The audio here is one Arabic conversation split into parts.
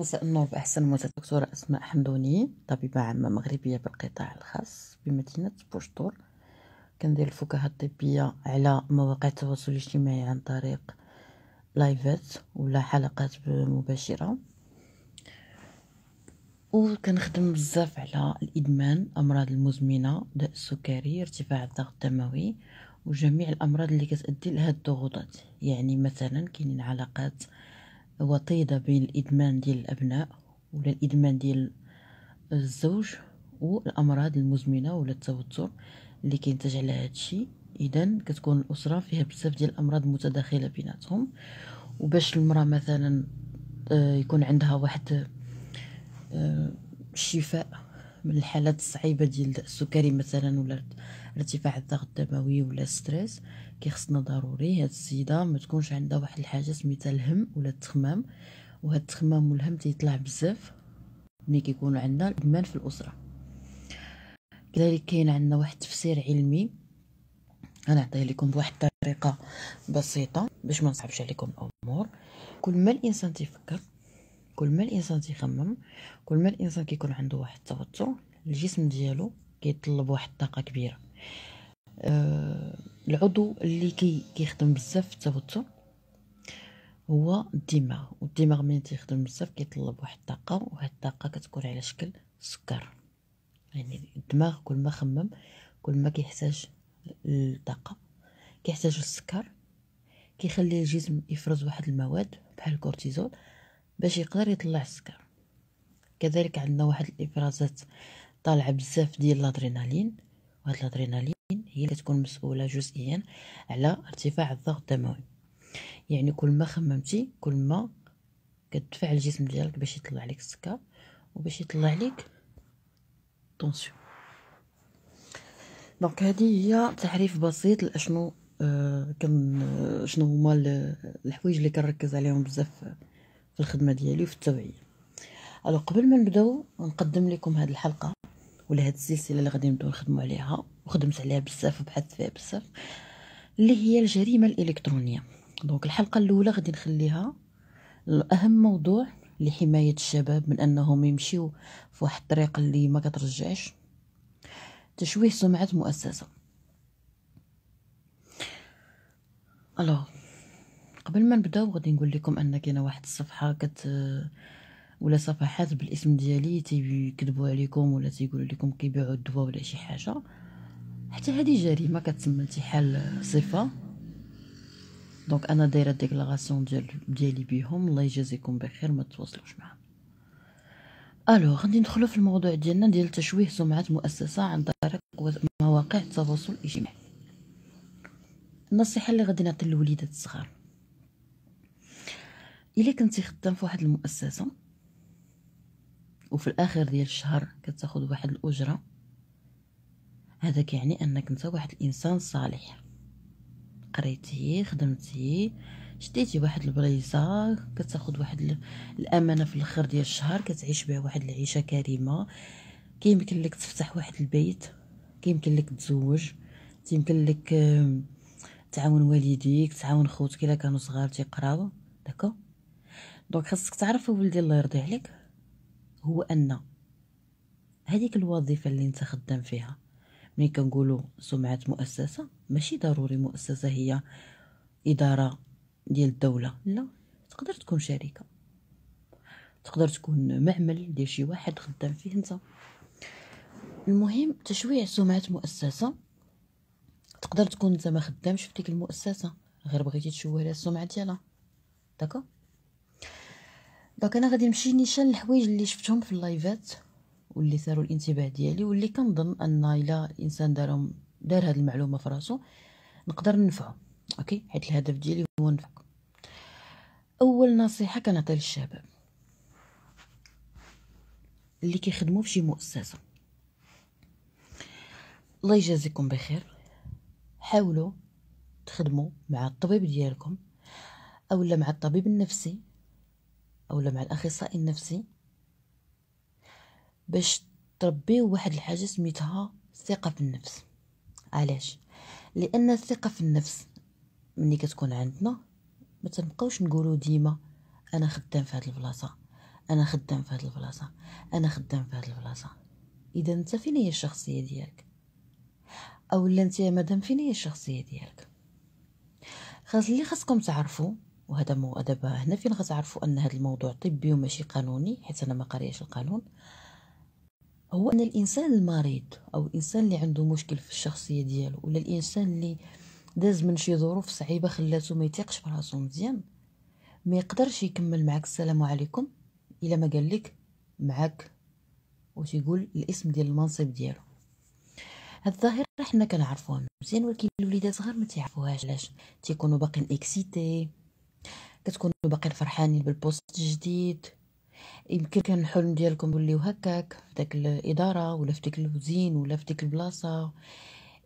مساء النور بأحسن مساء دكتورة أسماء حمدوني طبيبة عامة مغربية بالقطاع الخاص بمدينة بوشطور كندير الفكاهة الطبية على مواقع التواصل الاجتماعي عن طريق لايفات ولا حلقات مباشرة وكنخدم بزاف على الإدمان الأمراض المزمنة داء السكري ارتفاع الضغط الدموي وجميع الأمراض اللي كتأدي لهاد الضغوطات يعني مثلا كاينين علاقات وطيدة بين الإدمان ديال الأبناء ولا الإدمان ديال الزوج والأمراض المزمنة ولا التوتر اللي كينتج على هادشي إذا كتكون الأسرة فيها بزاف ديال الأمراض متداخلة بيناتهم وباش المرأة مثلا آه، يكون عندها واحد الشفاء آه، من الحالات الصعيبة ديال السكري مثلا ولا ارتفاع الضغط الدموي ولا ستريس كيخصنا ضروري هاد السيده ما تكونش عندها واحد الحاجه سميتها الهم ولا التخمام وهاد التخمام والهم تيطلع بزاف ملي كيكون عندنا الادمان في الاسره كذلك كاين عندنا واحد التفسير علمي نعطيه لكم بواحد الطريقه بسيطه باش ما نصعبش عليكم الامور كل ما الانسان تيفكر كل ما الانسان تيخمم كل ما الانسان كيكون عنده واحد التوتر الجسم ديالو كيطلب واحد الطاقه كبيره آه، العضو اللي كي كيخدم بزاف في التوتر هو الدماغ والدماغ ملي تيخدم بزاف كيطلب واحد الطاقه وهاد الطاقه كتكون على شكل السكر يعني الدماغ كل ما خمم كل ما كيحتاج الطاقه كيحتاج السكر كيخلي الجسم يفرز واحد المواد بحال الكورتيزول باش يقدر يطلع السكر كذلك عندنا واحد الافرازات طالعه بزاف ديال الادرينالين وهاد الادرينالين هي اللي تكون مسؤوله جزئيا على ارتفاع الضغط الدموي يعني كل ما خممتي كل ما كتدفع الجسم ديالك باش يطلع لك السكر وباش يطلع لك طونسيون دونك هذه هي تعريف بسيط لاشنو كان آه، كن آه، شنو هما الحوايج اللي كنركز عليهم بزاف في الخدمه ديالي وفي التوعيه الو قبل ما نبداو نقدم لكم هذه الحلقه ولا هاد السلسله اللي غادي نبداو نخدموا عليها وخدمت عليها بزاف وبحثت فيها بزاف اللي هي الجريمه الالكترونيه دونك الحلقه الاولى غادي نخليها الاهم موضوع لحمايه الشباب من انهم يمشيو في واحد الطريق اللي ما كترجعش تشويه سمعه مؤسسه الو قبل ما نبداو غادي نقول لكم ان كاينه واحد الصفحه كت ولا صفحات بالاسم ديالي تيكذبوا عليكم ولا تيقولوا لكم كيبيعوا الدواء ولا شي حاجه حتى هذه جريمه كتسمى انتحال صفه دونك انا دايره ديكلاراسيون ديال ديالي بيهم الله يجازيكم بخير ما تواصلوش معاهم الوغ غادي ندخلو في الموضوع ديالنا ديال تشويه سمعه مؤسسه عن طريق مواقع التواصل الاجتماعي النصيحه اللي غادي نعطي للوليدات الصغار الا كنتي خدام في واحد المؤسسه وفي الاخر ديال الشهر كتاخد واحد الاجره هذا كيعني انك انت واحد الانسان صالح قريتي خدمتي شديتي واحد البليصه كتاخد واحد الامانه في الاخر ديال الشهر كتعيش بها واحد العيشه كريمه كيمكن لك تفتح واحد البيت كيمكن لك تزوج كيمكن لك تعاون والديك تعاون خوتك الا كانوا صغار تيقراو داكو دونك خاصك تعرف ولدي الله يرضي عليك هو ان هذيك الوظيفه اللي انت خدام فيها ملي كنقولوا سمعه مؤسسه ماشي ضروري مؤسسه هي اداره ديال الدوله لا تقدر تكون شركه تقدر تكون معمل ديال شي واحد خدام فيه انت المهم تشويع سمعه مؤسسه تقدر تكون انت ما خدامش في ديك المؤسسه غير بغيتي تشوه لها السمعه ديالها داكو دونك انا غادي نمشي نيشان الحوايج اللي شفتهم في اللايفات واللي ثاروا الانتباه ديالي واللي كنظن ان الا الانسان دارهم دار هاد المعلومه في راسو نقدر ننفعو اوكي حيت الهدف ديالي هو نفعك اول نصيحه كنعطي للشباب اللي كيخدموا في شي مؤسسه الله يجازيكم بخير حاولوا تخدموا مع الطبيب ديالكم اولا مع الطبيب النفسي أولا مع الأخصائي النفسي باش تربيه واحد الحاجة سميتها الثقة في النفس علاش لأن الثقة في النفس ملي كتكون عندنا ما تنبقاوش نقولوا ديما انا خدام في هاد البلاصه انا خدام في هاد البلاصه انا خدام في هاد البلاصه اذا انت فين هي الشخصيه ديالك اولا انت يا مدام فين هي الشخصيه ديالك خاص اللي خاصكم تعرفوا مو دابا هنا فين غتعرفوا أن هذا الموضوع طبي وماشي قانوني حيت أنا ما قريتش القانون هو أن الإنسان المريض أو الإنسان اللي عنده مشكل في الشخصية ديالو ولا الإنسان اللي داز من شي ظروف صعيبة خلاتو ما يتيقش براسو مزيان ما يقدرش يكمل معك السلام عليكم إلا ما قال لك معك وتيقول الاسم ديال المنصب ديالو هاد الظاهرة حنا كنعرفوها مزيان ولكن الوليدات صغار ما تيعرفوهاش علاش تيكونوا باقيين اكسيتي كتكونوا باقيين فرحانين بالبوست الجديد يمكن كان الحلم ديالكم يوليو هكاك في داك الاداره ولا في ديك الوزين ولا في ديك البلاصه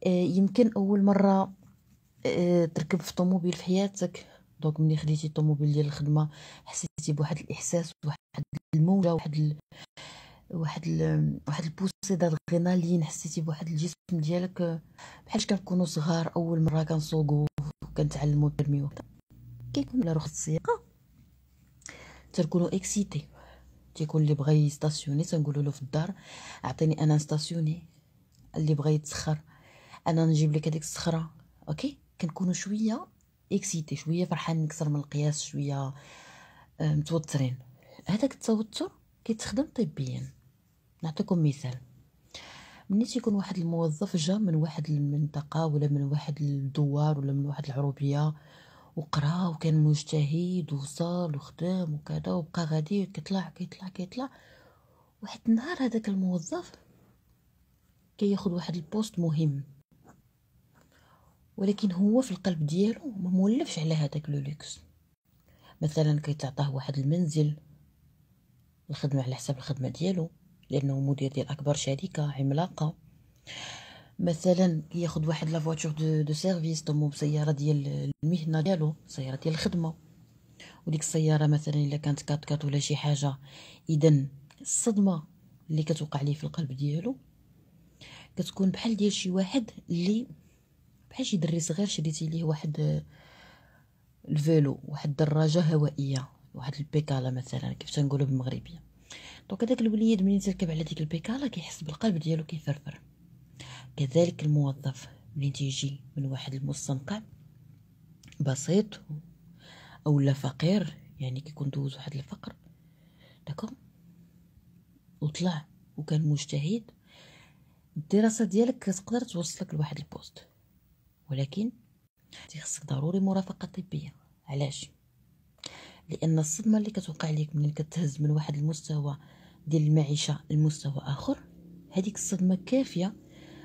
آه، يمكن اول مره آه، تركب في طوموبيل في حياتك دونك ملي خديتي الطوموبيل ديال الخدمه حسيتي بواحد الاحساس واحد الموجه واحد ال... واحد ال... واحد البوسي دادغينالين حسيتي بواحد الجسم ديالك بحال كنكونوا صغار اول مره كنسوقو كنتعلموا ترميو كيكون لا رخص السياقه تنكونو اكسيتي تيكون اللي بغى يستاسيوني تنقولوا له في الدار اعطيني انا نستاسيوني اللي بغى يتسخر انا نجيب لك هذيك الصخره اوكي كنكونوا شويه اكسيتي شويه فرحان نكسر من القياس شويه آه، متوترين هذاك التوتر كيتخدم طبيا نعطيكم مثال ملي تيكون واحد الموظف جا من واحد المنطقه ولا من واحد الدوار ولا من واحد العروبيه وقرا وكان مجتهد وصال وخدام وكذا وبقى غادي كيطلع كيطلع كيطلع واحد النهار هذاك الموظف كياخد كي واحد البوست مهم ولكن هو في القلب ديالو ما مولفش على هذاك لو لوكس مثلا كيتعطاه واحد المنزل الخدمه على حساب الخدمه ديالو لانه مدير ديال اكبر شركه عملاقه مثلا ياخذ واحد لا فواتور دو, دو سيرفيس ضمو بسياره ديال المهنه ديالو سياره ديال الخدمه وديك السياره مثلا الا كانت كات كات ولا شي حاجه اذا الصدمه اللي كتوقع ليه في القلب ديالو كتكون بحال ديال شي واحد اللي بحال شي دري صغير شريتي ليه واحد الفيلو واحد الدراجه هوائيه واحد البيكالا مثلا كيف تنقولوا بالمغربيه دونك هذاك الوليد ملي تركب على ديك البيكالا كيحس بالقلب ديالو كيفرفر كذلك الموظف ملي تيجي من واحد المستنقع بسيط او لا فقير يعني كيكون دوز واحد الفقر داكو وطلع وكان مجتهد الدراسه ديالك تقدر توصلك لواحد البوست ولكن تيخصك ضروري مرافقه طبيه علاش لان الصدمه اللي كتوقع لك ملي كتهز من واحد المستوى ديال المعيشه لمستوى اخر هذيك الصدمه كافيه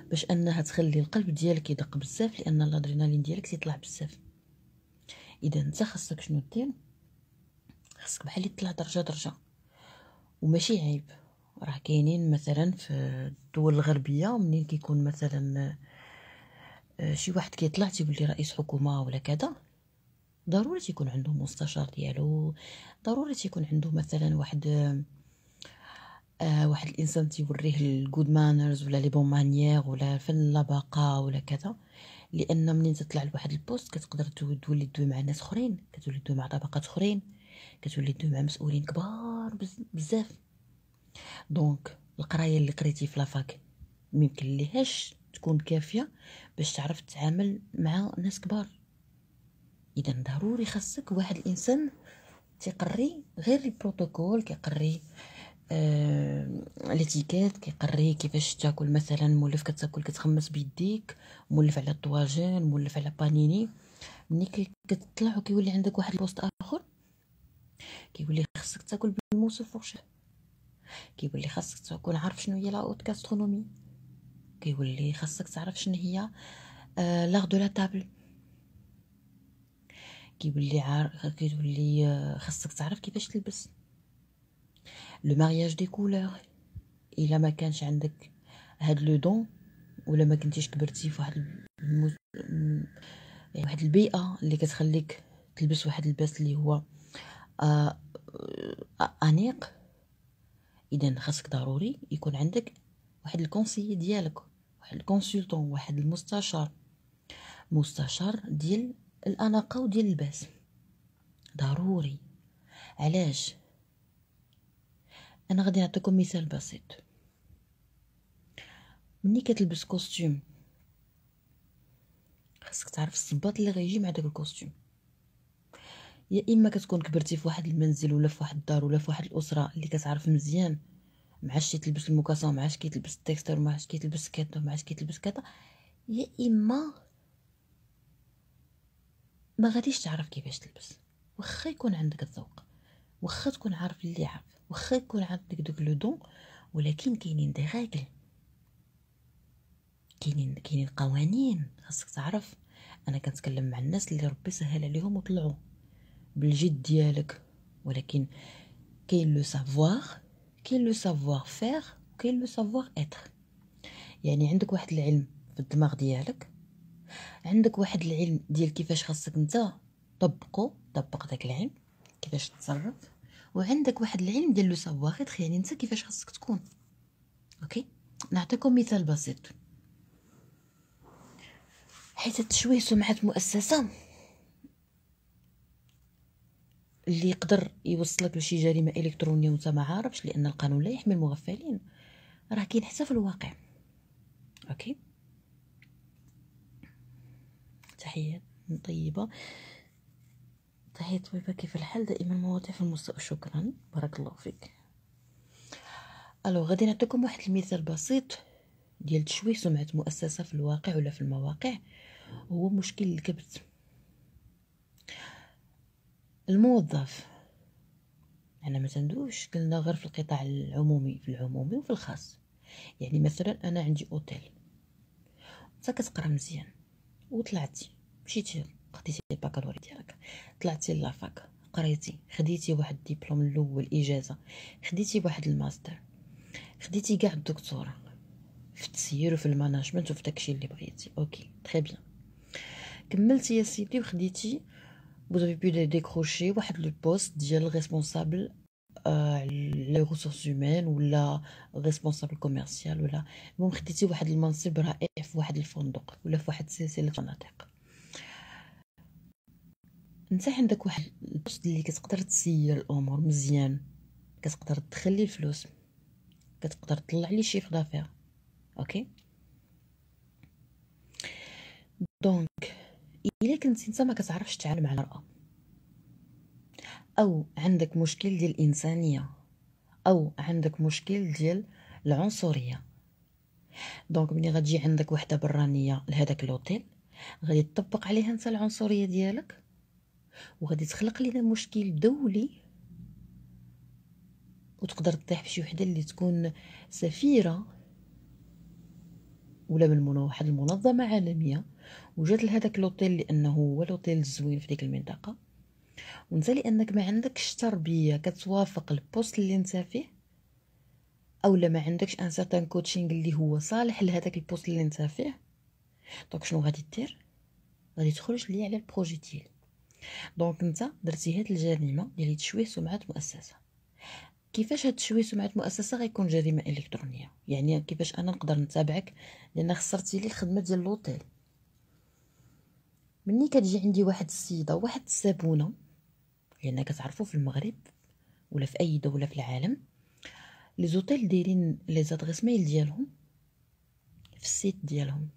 باش انها تخلي القلب ديالك يدق بزاف لان الادرينالين ديالك تيطلع بزاف اذا انت خاصك شنو دير خاصك بحال تطلع درجه درجه وماشي عيب راه كاينين مثلا في الدول الغربيه منين كيكون مثلا آه، شي واحد كيطلع لي رئيس حكومه ولا كذا ضروري تيكون عنده مستشار ديالو ضروري تيكون عنده مثلا واحد آه، آه، واحد الانسان تيوريه الجود مانرز ولا لي بون مانيير ولا فن اللباقه ولا كذا لان منين تطلع لواحد البوست كتقدر تولي تدوي مع ناس اخرين كتولي تدوي مع طبقات اخرين كتولي تدوي مع مسؤولين كبار بزاف دونك القرايه اللي قريتي في لافاك ممكن ليهاش تكون كافيه باش تعرف تتعامل مع ناس كبار اذا ضروري خاصك واحد الانسان تيقري غير البروتوكول كيقري الاتيكيت آه، كيقري كيفاش تاكل مثلا مولف كتاكل كتخمس بيديك مولف على الطواجن مولف على بانيني ملي كتطلع وكيولي عندك واحد البوست اخر كيولي خاصك تاكل بالموس والفرشه كيولي خاصك تكون عارف شنو هي لا اوت كاسترونومي كيولي خاصك تعرف شنو هي آه لاغ دو لا تابل كيولي عارف كيولي آه، خاصك تعرف كيفاش تلبس لو مارياج دي كولور الا ما كانش عندك هاد لو دون ولا ما كنتيش كبرتي فواحد المز... يعني واحد البيئه اللي كتخليك تلبس واحد اللباس اللي هو آه انيق اذا خاصك ضروري يكون عندك واحد الكونسيي ديالك واحد الكونسلطون واحد المستشار مستشار ديال الاناقه وديال اللباس ضروري علاش انا غادي نعطيكم مثال بسيط ملي كتلبس كوستيم خاصك تعرف الصباط اللي غيجي مع داك الكوستيم يا اما كتكون كبرتي في واحد المنزل ولا في واحد الدار ولا في واحد الاسره اللي كتعرف مزيان مع عرفتي تلبس المكاسه وما عرفتش كيتلبس التكستر وما عرفتش كيتلبس كذا وما عرفتش كيتلبس كذا يا اما ما غاديش تعرف كيفاش تلبس واخا يكون عندك الذوق واخا تكون عارف اللي عارف واخا يكون عندك دوك لو دون ولكن كاينين دي غاكل كاينين كاينين قوانين خاصك تعرف انا كنتكلم مع الناس اللي ربي سهل عليهم وطلعوا بالجد ديالك ولكن كاين لو سافوار كاين لو سافوار فير وكاين لو سافوار اتر يعني عندك واحد العلم في الدماغ ديالك عندك واحد العلم ديال كيفاش خاصك انت طبقو طبق داك العلم كيفاش تصرف وعندك واحد العلم ديال لو سافوار اتر يعني انت كيفاش خاصك تكون اوكي نعطيكم مثال بسيط حيت التشويه سمعة مؤسسة اللي يقدر يوصلك لشي جريمة إلكترونية وانت ما عارفش لأن القانون لا يحمي المغفلين راه كاين حتى في الواقع اوكي تحية طيبة تحية طبيبة كيف الحال دائما مواضيع في المستوى شكرا بارك الله فيك الو غادي نعطيكم واحد المثال بسيط ديال تشويه سمعة مؤسسة في الواقع ولا في المواقع هو مشكل الكبت الموظف انا ما تندوش قلنا غير في القطاع العمومي في العمومي وفي الخاص يعني مثلا انا عندي اوتيل انت كتقرا مزيان وطلعتي مشيتي خديتي الباكالوريا ديالك طلعتي لافاك قريتي خديتي واحد الدبلوم الاول اجازه خديتي واحد الماستر خديتي كاع الدكتوراه في التسيير وفي الماناجمنت وفي داكشي اللي بغيتي اوكي تري بيان كملتي يا سيدي وخديتي بوزافي avez دي ديكروشي واحد لو بوست ديال ريسبونسابل لي ريسورس هومان ولا ريسبونسابل كوميرسيال ولا المهم خديتي واحد المنصب رائع في واحد الفندق ولا في واحد سلسله فنادق انت عندك واحد البوست اللي كتقدر تسير الامور مزيان كتقدر تخلي الفلوس كتقدر تطلع لي شيفر دافير اوكي دونك الا كنتي انت ما كتعرفش تتعامل مع المراه او عندك مشكل ديال الانسانيه او عندك مشكل ديال العنصريه دونك ملي غتجي عندك وحده برانيه لهداك لوطيل غادي تطبق عليها انت العنصريه ديالك وغادي تخلق لينا مشكل دولي وتقدر تطيح بشي وحده اللي تكون سفيره ولا من واحد المنظمه عالميه وجات لهذاك لوطيل لانه هو لوطيل الزوين في ديك المنطقه وانت لانك ما عندكش تربيه كتوافق البوست اللي انت فيه اولا ما عندكش ان سيرتان كوتشينغ اللي هو صالح لهذاك البوست اللي انت فيه دونك شنو غادي دير غادي تخرج لي على البروجي ديالي دونك نتا درتي هاد الجريمه ديال تشويه سمعه مؤسسه كيفاش هاد تشويه سمعه مؤسسه غيكون جريمه الكترونيه يعني كيفاش انا نقدر نتابعك لان خسرتي لي الخدمه ديال لوطيل مني كتجي عندي واحد السيده واحد الصابونه لان كتعرفوا في المغرب ولا في اي دوله في العالم لي زوتيل دايرين لي زادريس ميل ديالهم في السيت ديالهم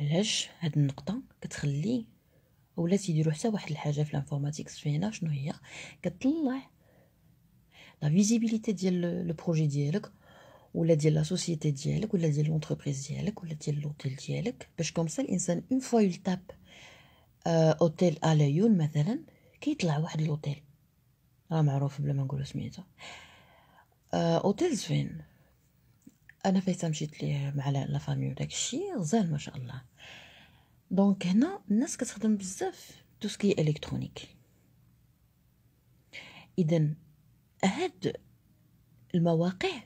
علاش هاد النقطه كتخلي ولا تيديرو حتى واحد الحاجه في لانفورماتيك سفينة شنو هي كتطلع لا فيزيبيليتي ديال لو بروجي ديالك ولا ديال لا سوسيتي ديالك ولا ديال لونتربريز ديالك ولا ديال لوتيل ديالك باش كومسا الانسان اون فوا يلتاب اوتيل اليون مثلا كيطلع واحد لوتيل راه معروف بلا ما نقولو سميتو اوتيل آه، زوين انا فايته مشيت ليه مع لا فامي وداكشي غزال ما شاء الله دونك هنا الناس كتخدم بزاف تو سكي الكترونيك اذا هاد المواقع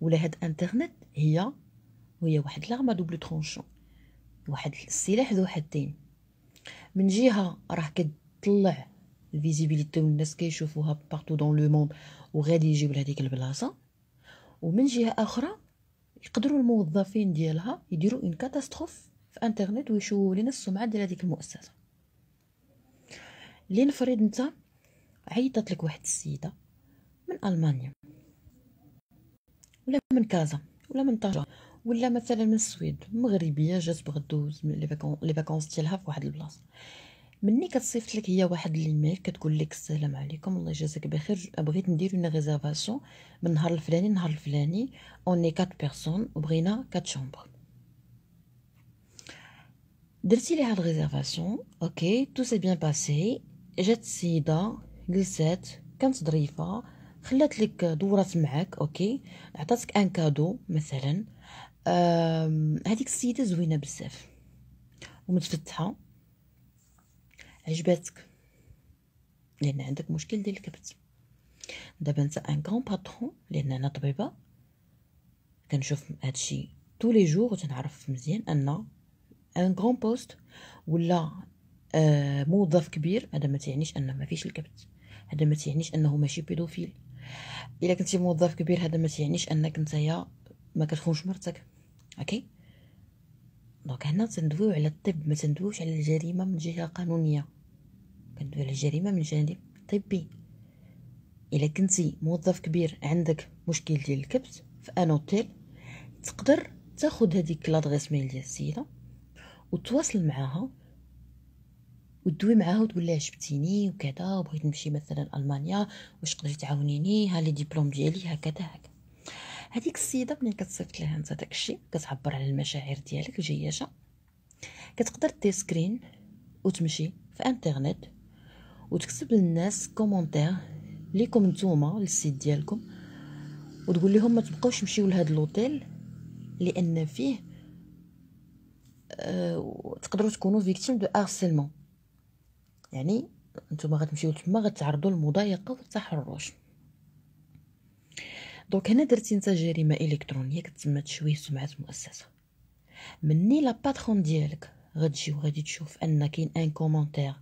ولا هاد انترنت هي وهي واحد لاغما دوبل ترونشون واحد السلاح ذو حدين من جهه راه كتطلع الفيزيبيليتي والناس كيشوفوها بارتو دون لو موند وغادي يجيو لهاديك البلاصه ومن جهه اخرى يقدروا الموظفين ديالها يديروا ان كاتاستروف في انترنت ويشوفوا لنا السمعه ديال هذيك المؤسسه لنفرض انت عيطت لك واحد السيده من المانيا ولا من كازا ولا من طنجه ولا مثلا من السويد مغربيه جات بغدوز لي فاكونس ديالها في واحد البلاصه مني كتصيفط لك هي واحد الايميل كتقول لك السلام عليكم الله يجازيك بخير بغيت ندير اون ريزيرفاسيون من نهار الفلاني نهار الفلاني اوني كات بيرسون وبغينا كات شومبر درتي ليها الريزيرفاسيون اوكي تو سي بيان باسي جات السيده جلسات كانت ظريفه خلات لك دورات معاك اوكي عطاتك ان كادو مثلا هذيك السيده زوينه بزاف ومتفتحه عجباتك لان عندك مشكل ديال الكبت دابا انت ان كون باترون لان انا طبيبه كنشوف هادشي tous لي جوغ تنعرف مزيان ان ان كون بوست ولا آه، موظف كبير هذا ما تيعنيش انه ما فيش الكبت هذا ما تيعنيش انه ماشي بيدوفيل الا كنتي موظف كبير هذا ما تيعنيش انك نتايا ما كتخونش مرتك اوكي دونك هنا تندويو على الطب ما تندويوش على الجريمه من جهه قانونيه كندوي على الجريمه من جانب طبي الا كنتي موظف كبير عندك مشكل ديال الكبت في انوتيل تقدر تاخذ هذيك لادريس ميل ديال السيده وتواصل معاها وتدوي معاها وتقول لها جبتيني وكذا وبغيت نمشي مثلا المانيا واش تقدري تعاونيني ها لي ديبلوم ديالي هكذا هكذا هذيك السيده ملي كتصيفط لها انت داكشي كتعبر على المشاعر ديالك جياشه كتقدر دير سكرين وتمشي في انترنت وتكتب للناس كومونتير ليكم نتوما للسيت ديالكم وتقول لهم ما تبقاوش مشيو لهاد لوطيل لان فيه أه تقدروا تكونوا فيكتيم دو هارسيلمون يعني نتوما غتمشيو تما غتعرضوا للمضايقه والتحرش دونك هنا درتي نتا جريمه الكترونيه كتسمى تشويه سمعه مؤسسه مني لا باترون ديالك غتجي وغادي تشوف ان كاين ان كومونتير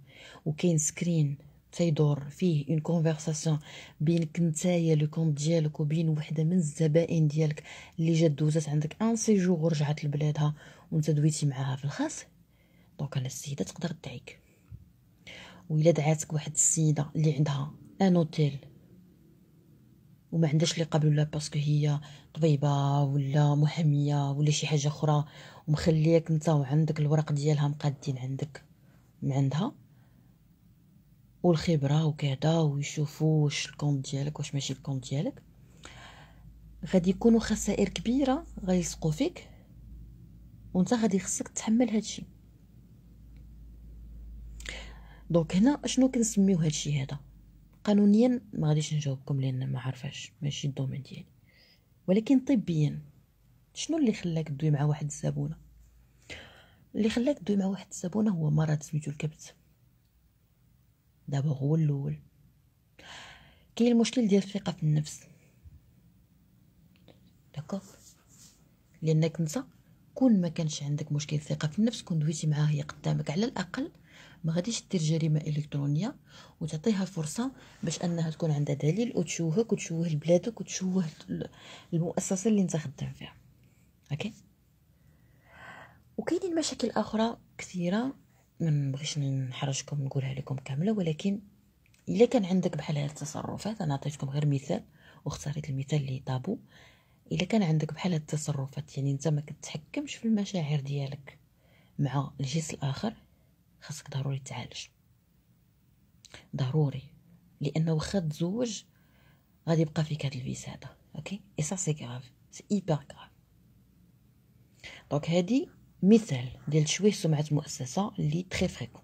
وكاين سكرين تيدور فيه اون كونفرساسيون بينك نتايا لو كونت ديالك وبين وحده من الزبائن ديالك اللي جات دوزات عندك ان سيجور ورجعت لبلادها وانت دويتي معاها في الخاص دونك انا السيده تقدر تدعيك ويلا دعاتك واحد السيده اللي عندها ان اوتيل وما عندهاش لي قبل لا باسكو هي طبيبه ولا محاميه ولا شي حاجه اخرى ومخلياك انت وعندك الورق ديالها مقادين عندك من عندها والخبره وكذا ويشوفوا واش الكونت ديالك واش ماشي الكونت ديالك غادي يكونوا خسائر كبيره يسقوا فيك وانت غادي خصك تحمل هادشي دونك هنا شنو كنسميو هادشي هذا قانونيا ما غاديش نجاوبكم لان ما عارفاش ماشي الدومين ديالي ولكن طبيا شنو اللي خلاك دوي مع واحد الزبونه اللي خلاك دوي مع واحد الزبونه هو مرض سميتو الكبت دابا هو الاول كاين المشكل ديال الثقه في النفس داكوغ لانك انت كون ما كانش عندك مشكل الثقه في النفس كون دويتي معاه هي قدامك على الاقل ما غاديش دير جريمه الكترونيه وتعطيها فرصه باش انها تكون عندها دليل وتشوهك وتشوه لبلادك وتشوه المؤسسه اللي انت خدام فيها اوكي وكاينين مشاكل اخرى كثيره ما نبغيش نحرجكم نقولها لكم كامله ولكن الا كان عندك بحال هاد التصرفات انا عطيتكم غير مثال واختاريت المثال اللي طابو الا كان عندك بحال هاد التصرفات يعني انت ما كتحكمش في المشاعر ديالك مع الجنس الاخر خاصك ضروري تعالج ضروري لانه واخا تزوج غادي يبقى فيك هاد الفيس هذا اوكي اي سا سي غراف سي ايبر غراف دونك هادي مثال ديال تشويه سمعة مؤسسة اللي تخي فريكون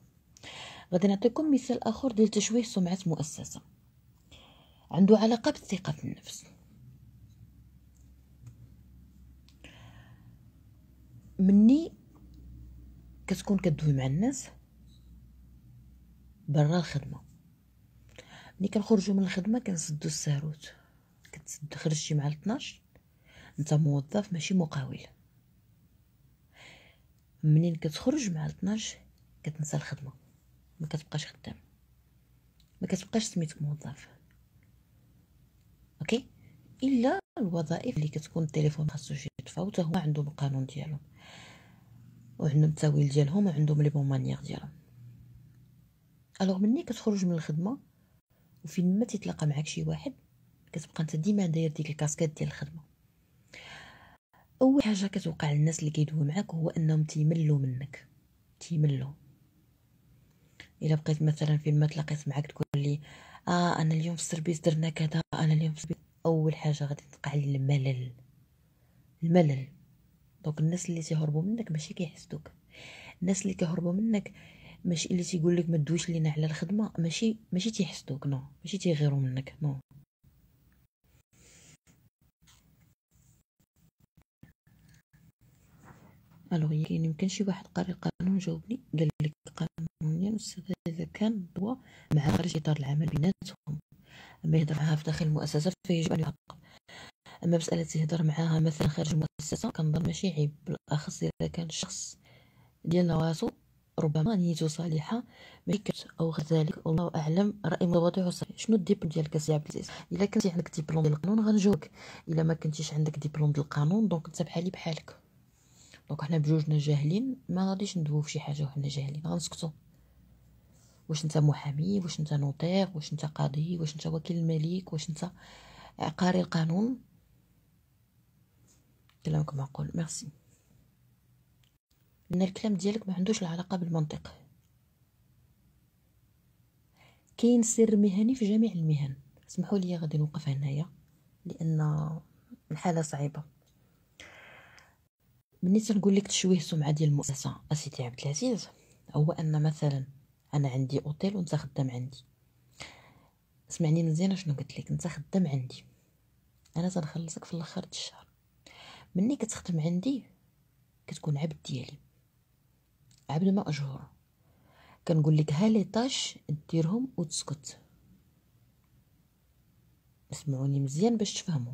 غادي نعطيكم مثال آخر ديال تشويه سمعة مؤسسة عنده علاقة بالثقة في النفس مني كتكون كدوي مع الناس برا الخدمة ملي كنخرجو من الخدمة كنسدو الساروت كتسد خرجتي مع الطناش نتا موظف ماشي مقاول منين كتخرج مع 12 كتنسى الخدمه ما كتبقاش خدام ما كتبقاش سميتك موظف اوكي الا الوظائف اللي كتكون التليفون خاصو شي يطفى حتى عندهم القانون ديالهم وعندهم التاويل ديالهم وعندهم لي بون ديالهم الوغ مني كتخرج من الخدمه وفين ما تيتلاقى معاك شي واحد كتبقى انت ديما داير ديك الكاسكات ديال الخدمه اول حاجه كتوقع للناس اللي كيدويو معاك هو انهم تيملوا منك تيملوا الا بقيت مثلا فين ما تلاقيت معاك تقول لي اه انا اليوم في السيرفيس درنا كذا انا اليوم في السربيس. اول حاجه غادي تقع الملل الملل دونك الناس اللي تيهربوا منك ماشي كيحسدوك الناس اللي كيهربوا منك ماشي اللي تيقول لك ما تدويش لينا على الخدمه ماشي ماشي تيحسدوك نو ماشي تيغيروا منك نو الوغ كاين يمكن شي واحد قاري القانون جاوبني قال لك قانونيا الاستاذ كان هو مع خارج اطار العمل بيناتهم اما يهضر معها في داخل المؤسسه فيجب ان يعاقب اما مساله يهضر معاها مثلا خارج المؤسسه كنظن ماشي عيب بالاخص اذا كان الشخص ديال راسو ربما نيته صالحه ماشي او غير ذلك والله اعلم راي متواضع وصحيح شنو الديبلوم ديالك أسي عبد العزيز الا كنتي عندك ديبلوم ديال القانون غنجوك الا ما كنتيش عندك ديبلوم ديال القانون دونك انت بحالي بحالك دونك حنا بجوجنا جاهلين ما غاديش ندويو فشي حاجه وحنا جاهلين غنسكتو واش انت محامي واش انت نوطير واش انت قاضي واش انت وكيل الملك واش انت قاري القانون كلامك معقول ميرسي لان الكلام ديالك ما عندوش العلاقه بالمنطق كاين سر مهني في جميع المهن اسمحوا لي غادي نوقف هنايا لان الحاله صعيبه ملي تنقول لك تشويه سمعه ديال المؤسسه اسيدي عبد العزيز هو ان مثلا انا عندي اوتيل وانت خدام عندي سمعني مزيان شنو قلت لك انت خدام عندي انا تنخلصك في الاخر الشهر مني كتخدم عندي كتكون عبد ديالي عبد ماجور كنقول لك ها لي طاش ديرهم وتسكت اسمعوني مزيان باش تفهموا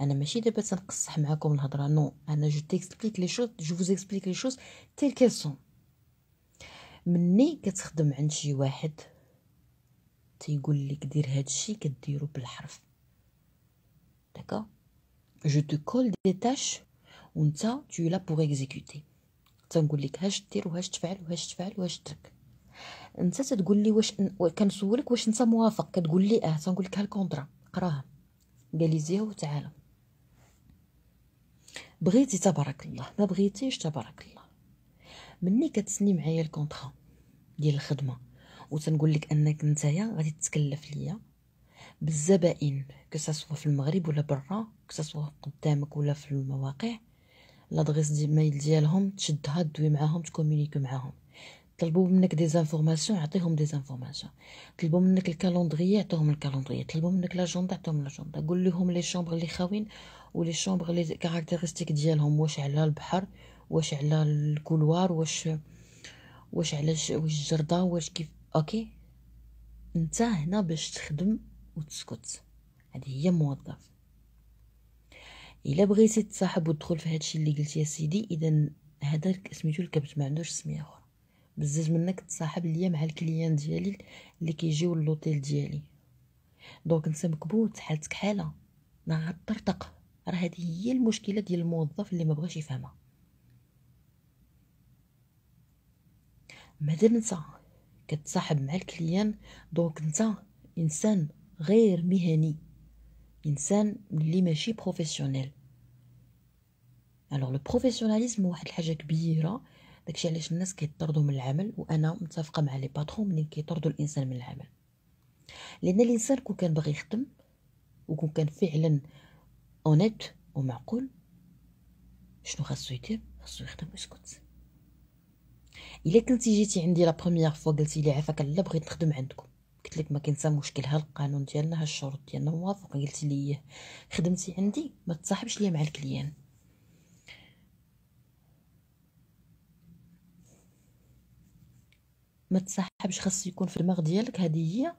انا ماشي دابا تنقصح معكم الهضره نو انا جو تيكسبليك لي شوز جو فوز اكسبليك لي شوز تيل كيسون مني كتخدم عند شي واحد تيقول لك دير هادشي كديرو بالحرف داكا جو تو كول دي تاش وانت تو لا بوغ اكزيكوتي تنقول لك هاش دير وهاش تفعل وهاش تفعل وهاش ترك انت تتقول لي واش كنسولك واش انت موافق كتقول لي اه تنقول لك هالكونطرا قراها قال لي زيها وتعالى بغيتي تبارك الله ما بغيتيش تبارك الله مني كتسني معايا الكونطرا ديال الخدمه وتنقول لك انك نتايا غادي تتكلف ليا بالزبائن كساسوا في المغرب ولا برا كساسوا قدامك ولا في المواقع لادغيس ديال ميل ديالهم تشدها دوي معاهم تكومونيكي معاهم طلبوا منك دي زانفورماسيون عطيهم دي زانفورماسيون طلبوا منك الكالندري عطيهم الكالندري طلبوا منك لاجوندا عطيهم لاجوندا قول لهم لي شومبر اللي خاوين ولي شومبر لي كاركتيرستيك ديالهم واش على البحر واش على الكولوار واش واش على واش الجرده واش كيف اوكي انت هنا باش تخدم وتسكت هذه هي موظف الا بغيتي تصاحب وتدخل في هادشي اللي قلت يا سيدي اذا هذا سميتو الكبت ما عندوش سميه اخرى بزاف منك تصاحب ليا مع الكليان ديالي اللي كيجيو لوطيل ديالي دونك انت مكبوت حالتك حاله راه طرطق راه هذه هي المشكله ديال الموظف اللي ما بغاش يفهمها مادام انت كتصاحب مع الكليان دونك انت انسان غير مهني انسان اللي ماشي بروفيسيونيل الوغ لو بروفيسيوناليزم واحد الحاجه كبيره داكشي علاش الناس كيطردوا من العمل وانا متفقه مع لي باترون ملي كيطردوا الانسان من العمل لان الانسان كون كان باغي يخدم وكون كان فعلا اونيت ومعقول شنو خاصو يدير خاصو يخدم ويسكت الا كنتي جيتي عندي لا بروميير فوا قلتي لي عافاك لا بغيت نخدم عندكم قلت لك ما كاين حتى مشكل ها القانون ديالنا ها الشروط ديالنا موافق قلتي لي إيه، خدمتي عندي ما تصاحبش ليا مع الكليان ما تسحبش خاص يكون في الدماغ ديالك هذه هي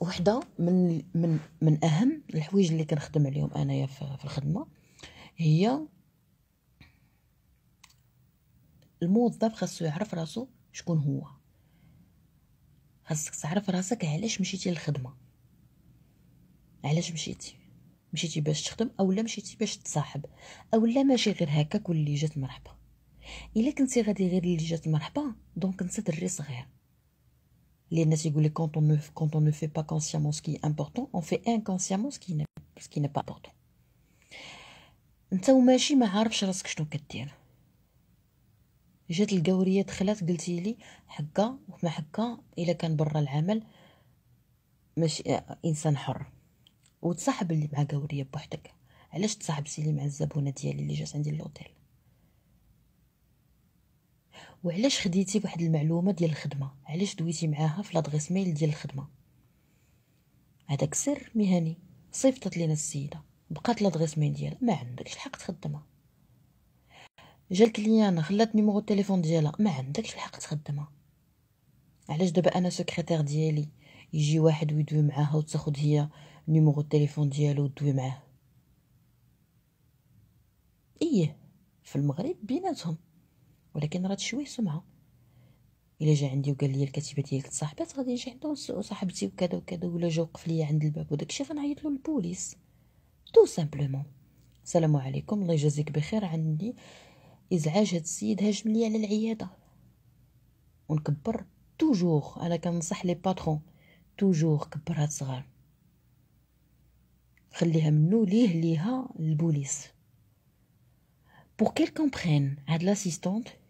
وحده من من من اهم الحوايج اللي كنخدم عليهم انايا في الخدمه هي الموظف خاصو يعرف راسو شكون هو خاصك تعرف راسك علاش مشيتي للخدمه علاش مشيتي مشيتي باش تخدم اولا مشيتي باش تصاحب اولا ماشي غير هكاك واللي جات مرحبا الا كنتي غادي غير اللي جات مرحبا دونك انت دري صغير لي الناس يقول لك quand on ne quand في با كونسيامون سكي امبورطون اون في est important on fait inconsciemment ce qui انت وماشي ما عارفش راسك شنو كدير جات القوريه دخلت قلتي لي حقا وما حقا الا كان برا العمل ماشي انسان حر وتصاحب اللي مع قوريه بوحدك علاش تصاحبتي لي مع الزبونه ديالي اللي جات عندي للوتيل وعلاش خديتي واحد المعلومه ديال الخدمه علاش دويتي معاها في لادريس ميل ديال الخدمه هذاك سر مهني صيفطت لينا السيده بقات لادريس ميل ديالها ما عندكش الحق تخدمها جا الكليان خلات نيمورو التليفون ديالها ما عندكش الحق تخدمها علاش دابا انا سكرتير ديالي يجي واحد ويدوي معاها وتاخد هي نيمورو التليفون ديالو ودوي معاه ايه في المغرب بيناتهم ولكن راه تشويه سمعه الا جا عندي وقال لي الكاتبه ديالك تصاحبات غادي نجي عندو صاحبتي وكذا وكذا ولا جا وقف لي عند الباب وداكشي فنعيط له البوليس تو سامبلومون السلام عليكم الله يجازيك بخير عندي ازعاج هاد السيد هاجم لي على العياده ونكبر توجور انا كنصح لي باترون توجور كبر هاد الصغار خليها منو ليه ليها البوليس بوغ كيل كومبرين هاد لاسيستونت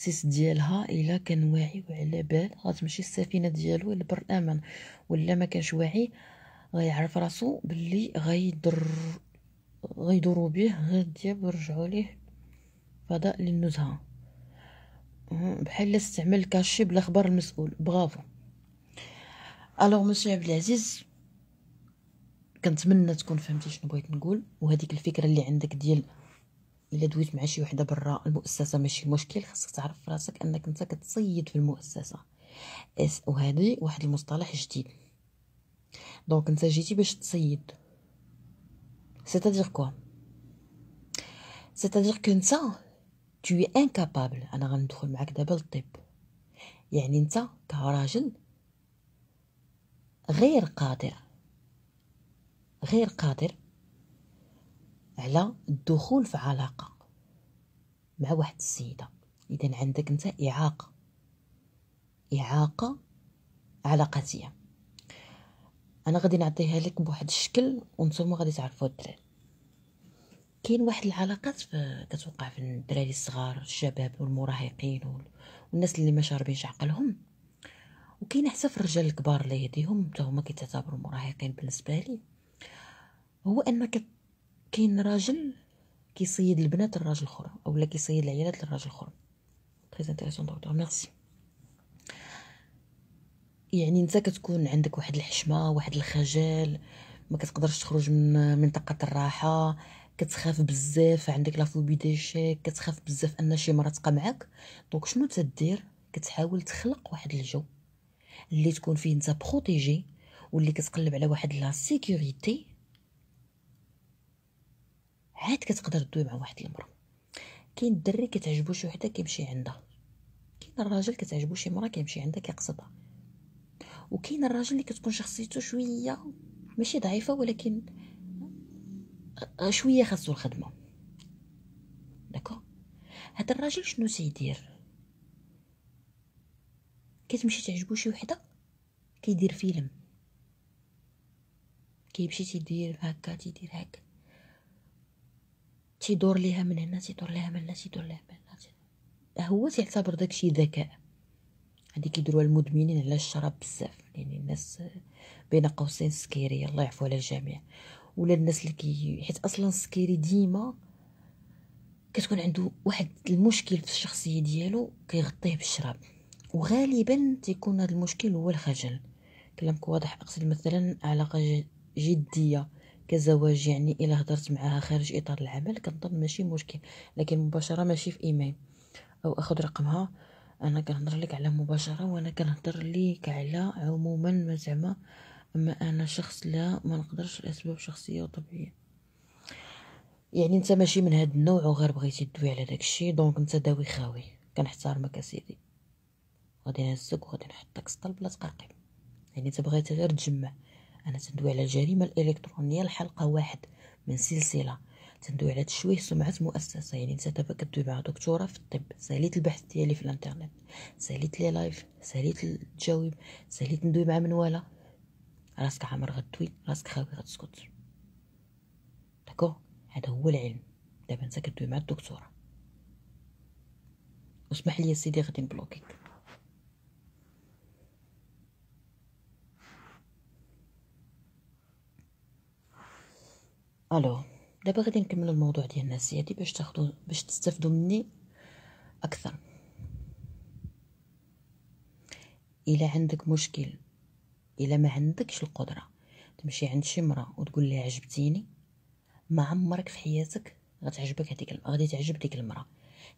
السيس ديالها الا كان واعي وعلى بال غتمشي السفينه ديالو لبر الامان ولا ما كانش واعي غيعرف راسو باللي غيضر غيدورو به غير الدياب ويرجعوا ليه فضاء للنزهه بحال استعمل كاشي بلا خبر المسؤول برافو الوغ مسيو عبد العزيز كنتمنى تكون فهمتي شنو بغيت نقول وهذيك الفكره اللي عندك ديال الا دويت مع شي وحده برا المؤسسه ماشي مشكل خاصك تعرف راسك انك انت كتصيد في المؤسسه اس وهذه واحد المصطلح جديد دونك انت جيتي باش تصيد سيتادير كوا سيتادير كو انت tu es incapable انا غندخل معاك دابا للطب يعني انت كراجل غير قادر غير قادر على الدخول في علاقه مع واحد السيده اذا عندك انت اعاقه اعاقه علاقاتيه انا غادي نعطيها لك بواحد الشكل وانتم غادي تعرفوا الدراري كاين واحد العلاقات كتوقع في الدراري الصغار الشباب والمراهقين والناس اللي ما شاربينش عقلهم وكاين حتى في الرجال الكبار اللي يهديهم حتى هما كيتعتبروا مراهقين بالنسبه لي هو انك كاين راجل كيصيد البنات للراجل اخر اولا كيصيد العيالات للراجل اخر تري انتريسون دكتور ميرسي يعني انت كتكون عندك واحد الحشمه واحد الخجل ما كتقدرش تخرج من منطقه الراحه كتخاف بزاف عندك لا فوبي ديشيك كتخاف بزاف ان شي مره تبقى معاك دونك شنو تدير كتحاول تخلق واحد الجو اللي تكون فيه انت بروتيجي واللي كتقلب على واحد لا سيكوريتي عاد كتقدر دوي مع واحد المرا كاين الدري كتعجبو شي وحده كيمشي عندها كاين الراجل كتعجبو شي مرا كيمشي عندها كيقصدها وكاين الراجل اللي كتكون شخصيته شويه ماشي ضعيفه ولكن شويه خاصو الخدمه داكو هذا الراجل شنو تيدير كتمشي تعجبو شي وحده كيدير فيلم كيمشي تيدير هكا تيدير هكا تيدور ليها من هنا تيدور ليها من هنا تيدور ليها من هنا هو تيعتبر داكشي ذكاء هادي كيديروها المدمنين على الشراب بزاف يعني الناس بين قوسين السكيري الله يعفو على الجميع ولا الناس اللي كي حيت اصلا السكيري ديما كتكون عنده واحد المشكل في الشخصيه ديالو كيغطيه بالشراب وغالبا تيكون هذا المشكل هو الخجل كلامك واضح اقصد مثلا علاقه جديه كزواج يعني الا هضرت معاها خارج اطار العمل كنظن ماشي مشكل لكن مباشره ماشي في ايميل او اخذ رقمها انا كنهضر لك على مباشره وانا كنهضر ليك على عموما ما زعما اما انا شخص لا ما نقدرش لاسباب شخصيه وطبيعيه يعني انت ماشي من هاد النوع وغير بغيتي تدوي على داكشي دونك انت داوي خاوي كنحترمك اسيدي غادي نهزك وغادي نحطك سطل بلا تقرقي يعني انت بغيتي غير تجمع أنا تندوي على الجريمة الإلكترونية الحلقة واحد من سلسلة تندوي على تشويه سمعة مؤسسة يعني نتا دابا كدوي مع دكتورة في الطب ساليت البحث ديالي في الانترنت ساليت لي لايف ساليت التجاوب ساليت ندوي مع منوالة راسك عامر غدوي راسك خاوي غتسكت داكو هذا هو العلم دابا نتا كدوي مع الدكتورة اسمح لي سيدي غادي نبلوكيك الو دابا غادي نكمل الموضوع ديال الناس هادي باش تاخذوا باش تستافدوا مني اكثر الا عندك مشكل الا ما عندكش القدره تمشي عند شي مراه وتقول لها عجبتيني ما عمرك في حياتك غتعجبك هذيك غادي تعجب ديك المراه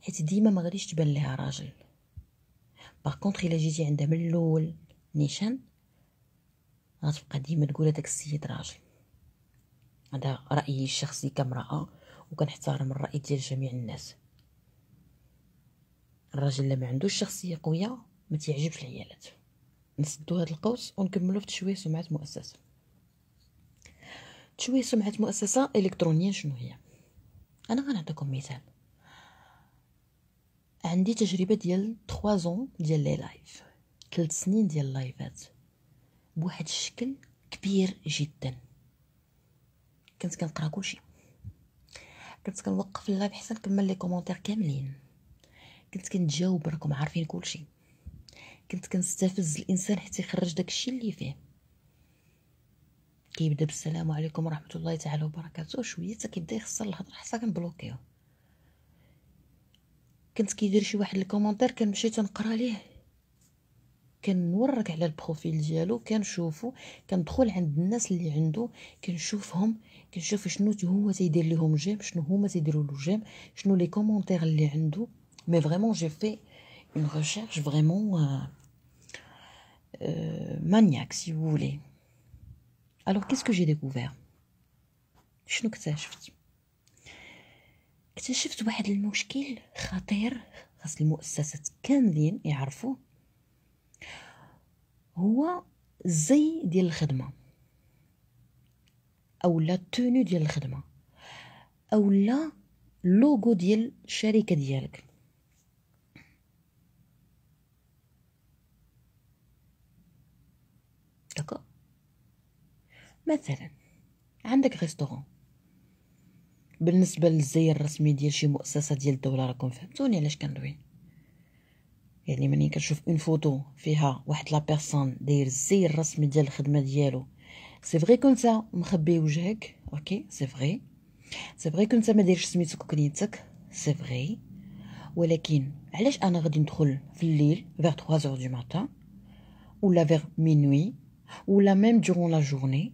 حيت ديما ما غاديش تبان لها راجل باغ كونطخ الا جيتي عندها من الاول نيشان غتبقى ديما تقول هذاك السيد راجل هذا رايي الشخصي كامراه وكنحترم الراي ديال جميع الناس الراجل اللي ما عندوش شخصيه قويه ما تيعجبش العيالات نسدو هذا القوس ونكملو في تشويه سمعه مؤسسه تشويه سمعه مؤسسه الكترونيه شنو هي انا غنعطيكم مثال عندي تجربه ديال 3 زون ديال لي لايف 3 سنين ديال اللايفات بواحد الشكل كبير جدا كنت كنقرا كلشي كنت كنوقف اللايف حتى نكمل لي كومونتير كاملين كنت كنتجاوب راكم عارفين كلشي كنت كنستفز الانسان حتى يخرج داكشي اللي فيه كيبدا بالسلام عليكم ورحمه الله تعالى وبركاته شويه حتى كيبدا يخسر الهضره حتى كنبلوكيو كنت كيدير شي واحد الكومونتير كنمشي تنقرا ليه كنورك على البروفيل ديالو كنشوفو كندخل عند الناس اللي عنده كنشوفهم كنشوف شنو هو تيدير ليهم جيم شنو هما تيديروا له جيم شنو لي كومونتير اللي عنده مي فريمون جي في اون ريشيرش فريمون مانياك سي vous الوغ alors qu'est-ce que شنو اكتشفت اكتشفت واحد المشكل خطير خاص المؤسسات كاملين يعرفوه هو الزي ديال الخدمه او لا التونو ديال الخدمه او لا اللوغو ديال الشركه ديالك داكو مثلا عندك ريستوران بالنسبه للزي الرسمي ديال شي مؤسسه ديال الدوله راكم فهمتوني علاش كندوي يعني ملي كنشوف اون فوتو فيها واحد لا بيرسون داير الزي الرسمي ديال الخدمه ديالو C'est vrai comme ça, مخبي وجهك. OK, c'est vrai. C'est vrai comme ça ما دايرش سميتك C'est vrai. Mais علاش انا غادي ندخل في الليل vers 3 heures du matin ou vers minuit la même durant la journée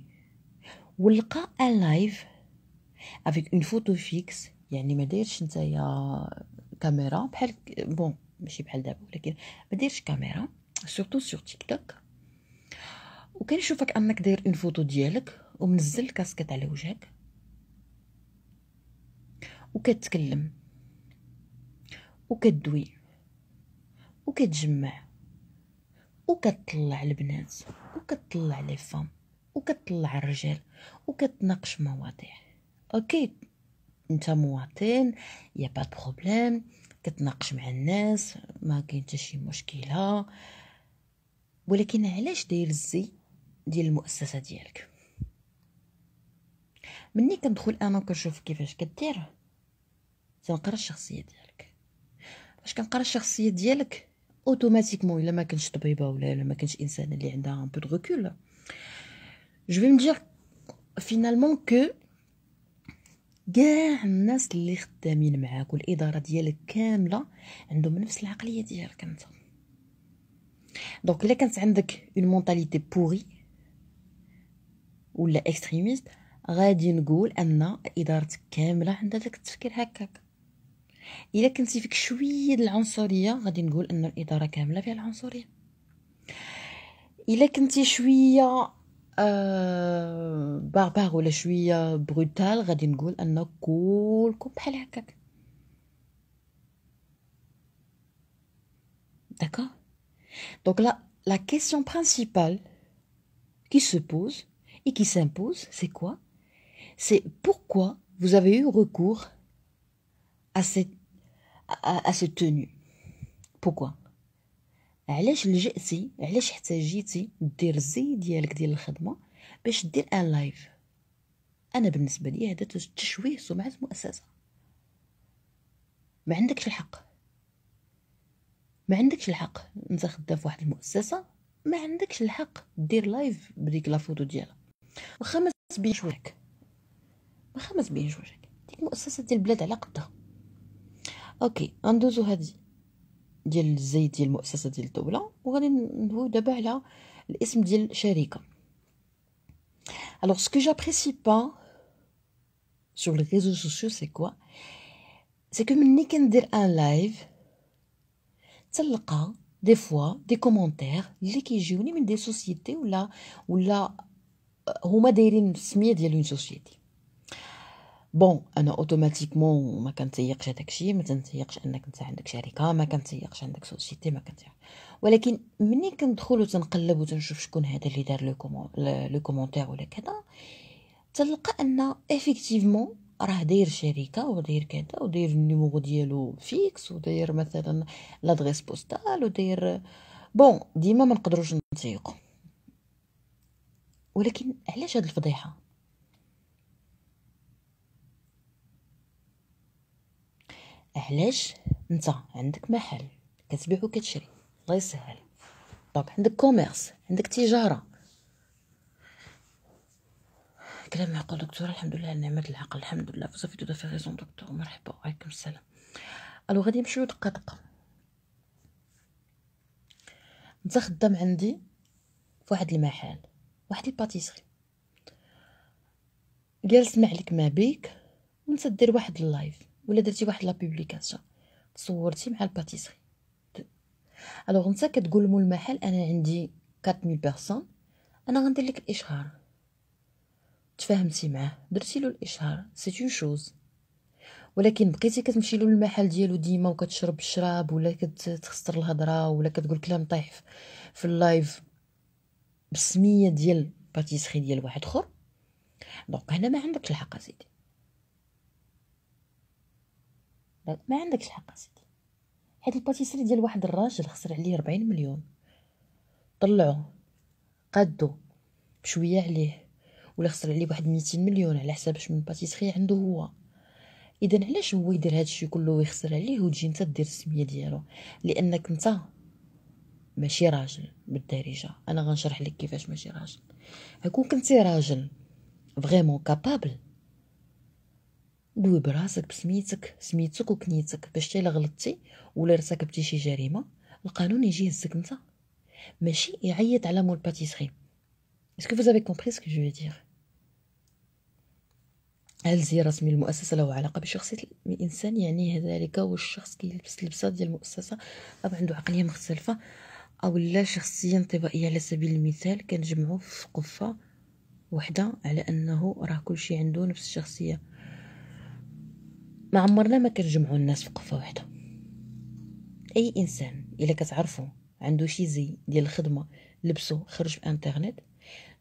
ولقى un live avec une photo fixe يعني ما دايرش نتايا كاميرا بحال bon, ماشي بحال mais surtout sur TikTok وكان يشوفك داير اون فوتو ديالك ومنزل الكاسكيت على وجهك وكتكلم وكدوي وكتجمع وكتطلع البنات وكتطلع لي فام وكتطلع الرجال وكتناقش مواضيع اوكي انت مواطن يا با بروبليم كتناقش مع الناس ما كاين حتى شي مشكله ولكن علاش داير الزي ديال المؤسسه ديالك مني كندخل انا وكنشوف كيفاش كدير تنقرا الشخصيه ديالك باش كنقرا الشخصيه ديالك اوتوماتيكمون الا ما كنتش طبيبه ولا الا ما كنتش انسان اللي عندها ان بو دو ريكول جو في مدير فينالمون كو كاع الناس اللي خدامين معاك والاداره ديالك كامله عندهم نفس العقليه ديالك انت دونك الا كانت عندك اون مونتاليتي بوري ولا اكستريميست غادي نقول ان ادارتك كامله عندها داك التفكير هكاك الا كنتي فيك شويه العنصريه غادي نقول ان الاداره كامله فيها العنصريه الا كنتي شويه آه باربار ولا شويه بروتال غادي نقول ان كلكم بحال هكاك داكوغ دونك لا لا كيسيون برينسيبال كي سو بوز qui s'impose, c'est quoi C'est pourquoi vous avez eu recours à cette, à, à cette tenue. Pourquoi علاش علاش احتاجيتي ديالك ديال باش ان لايف انا هذا تشويه ما عندكش الحق ما عندكش الحق في واحد ما عندكش الحق لايف ما خمس بين وجهك ما خمس وجهك ديك المؤسسه ديال البلاد على قدها اوكي غندوزو هادي ديال الزيت ديال المؤسسه ديال الدوله وغادي ندويو دابا على الاسم ديال الشركه alors ce que j'apprécie pas sur les réseaux sociaux c'est quoi c'est que ملي كندير ان لايف تلقى دي فوا دي كومونتير اللي كيجيوني من دي سوسيتي ولا ولا هما دايرين السميه ديال اون سوسيتي بون انا اوتوماتيكمون ما كنتيقش هذاك الشيء ما تنتيقش انك انت عندك شركه ما كنتيقش عندك سوسيتي ما كنتيقش ولكن ملي كندخل وتنقلب وتنشوف شكون هذا اللي دار لو كومون لو كومونتير ولا كذا تلقى ان افيكتيفمون راه داير شركه وداير كذا وداير النيمورو ديالو فيكس وداير مثلا لادريس بوستال وداير بون ديما ما نقدروش نتيقو ولكن علاش هاد الفضيحه علاش انت عندك محل كتبيع وكتشري الله يسهل طب عندك كوميرس عندك تجاره كلام معقول دكتوره الحمد لله نعمه العقل الحمد لله صافي تو دافي غيزون دكتور مرحبا وعليكم السلام الو غادي نمشيو دقه دقه انت خدام عندي في واحد المحل واحد الباتيسري قال سمع لك ما بيك وانت دير واحد اللايف ولا درتي واحد لا بوبليكاسيون تصورتي مع الباتيسري الوغ انت كتقول مول المحل انا عندي 4000 بيرسون انا غندير لك الاشهار تفاهمتي معاه درتي له الاشهار سي اون شوز ولكن بقيتي كتمشي له للمحل ديالو ديما وكتشرب الشراب ولا كتخسر الهضره ولا كتقول كلام طايح في اللايف بسميه ديال باتيسري ديال واحد اخر دونك هنا ما عندكش الحق اسيدي ما عندكش الحق اسيدي هاد الباتيسري ديال واحد الراجل خسر عليه 40 مليون طلعو قادو بشويه عليه ولا خسر عليه واحد 200 مليون على حساب من باتيسري عنده هو اذا علاش هو يدير هادشي كله ويخسر عليه وتجي انت دير السميه ديالو لانك انت ماشي راجل بالدارجه انا غنشرح لك كيفاش ماشي راجل هكون كنتي راجل فريمون كابابل دوي براسك بسميتك سميتك وكنيتك باش تيلا غلطتي ولا ارتكبتي شي جريمه القانون يجي يهزك انت ماشي يعيط على مول باتيسري اسكو فوز افي كومبري سكو جو دير هل زيارة رسمي المؤسسة له علاقة بشخصية الإنسان يعني ذلك والشخص كيلبس اللبسة ديال المؤسسة أو عنده عقلية مختلفة او لا شخصيه انطوائيه على سبيل المثال كنجمعو في قفه وحده على انه راه كلشي عنده نفس الشخصيه ما عمرنا ما كنجمعو الناس في قفه وحده اي انسان الا كتعرفو عنده شي زي ديال الخدمه لبسو خرج في انترنت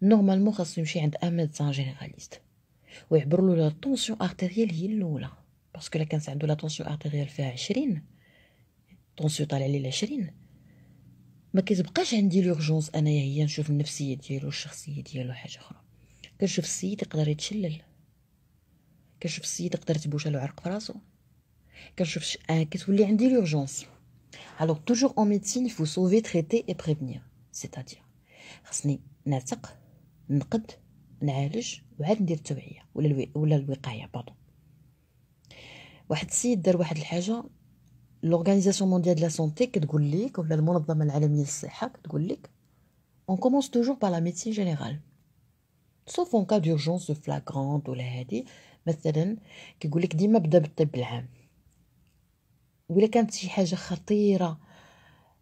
نورمالمون خاصو يمشي عند ان ميدسان جينيراليست ويعبر له لا طونسيون ارتيريال هي الاولى باسكو الا كانت عنده لا طونسيون ارتيريال فيها 20 طونسيون طالع ليه 20 ما كتبقاش عندي لورجونس انايا هي نشوف النفسيه ديالو الشخصيه ديالو حاجه اخرى كنشوف السيد يقدر يتشلل كنشوف السيد يقدر تبوش له عرق فراسو كنشوف آه كتولي عندي لورجونس الوغ توجور اون ميديسين يفو سوفي تريتي اي بريفينير سيتادير خصني نعتق نقد نعالج وعاد ندير التوعيه ولا الوي... ولا الوقايه باردون واحد السيد دار واحد الحاجه l'Organisation mondiale de la santé كتقول لك ولا المنظمة العالمية للصحة كتقول لك on commence toujours par la médecine générale sauf en cas d'urgence flagrante ولا هادي مثلا كيقول لك ديما بدا بالطب العام ولا كانت شي حاجة خطيرة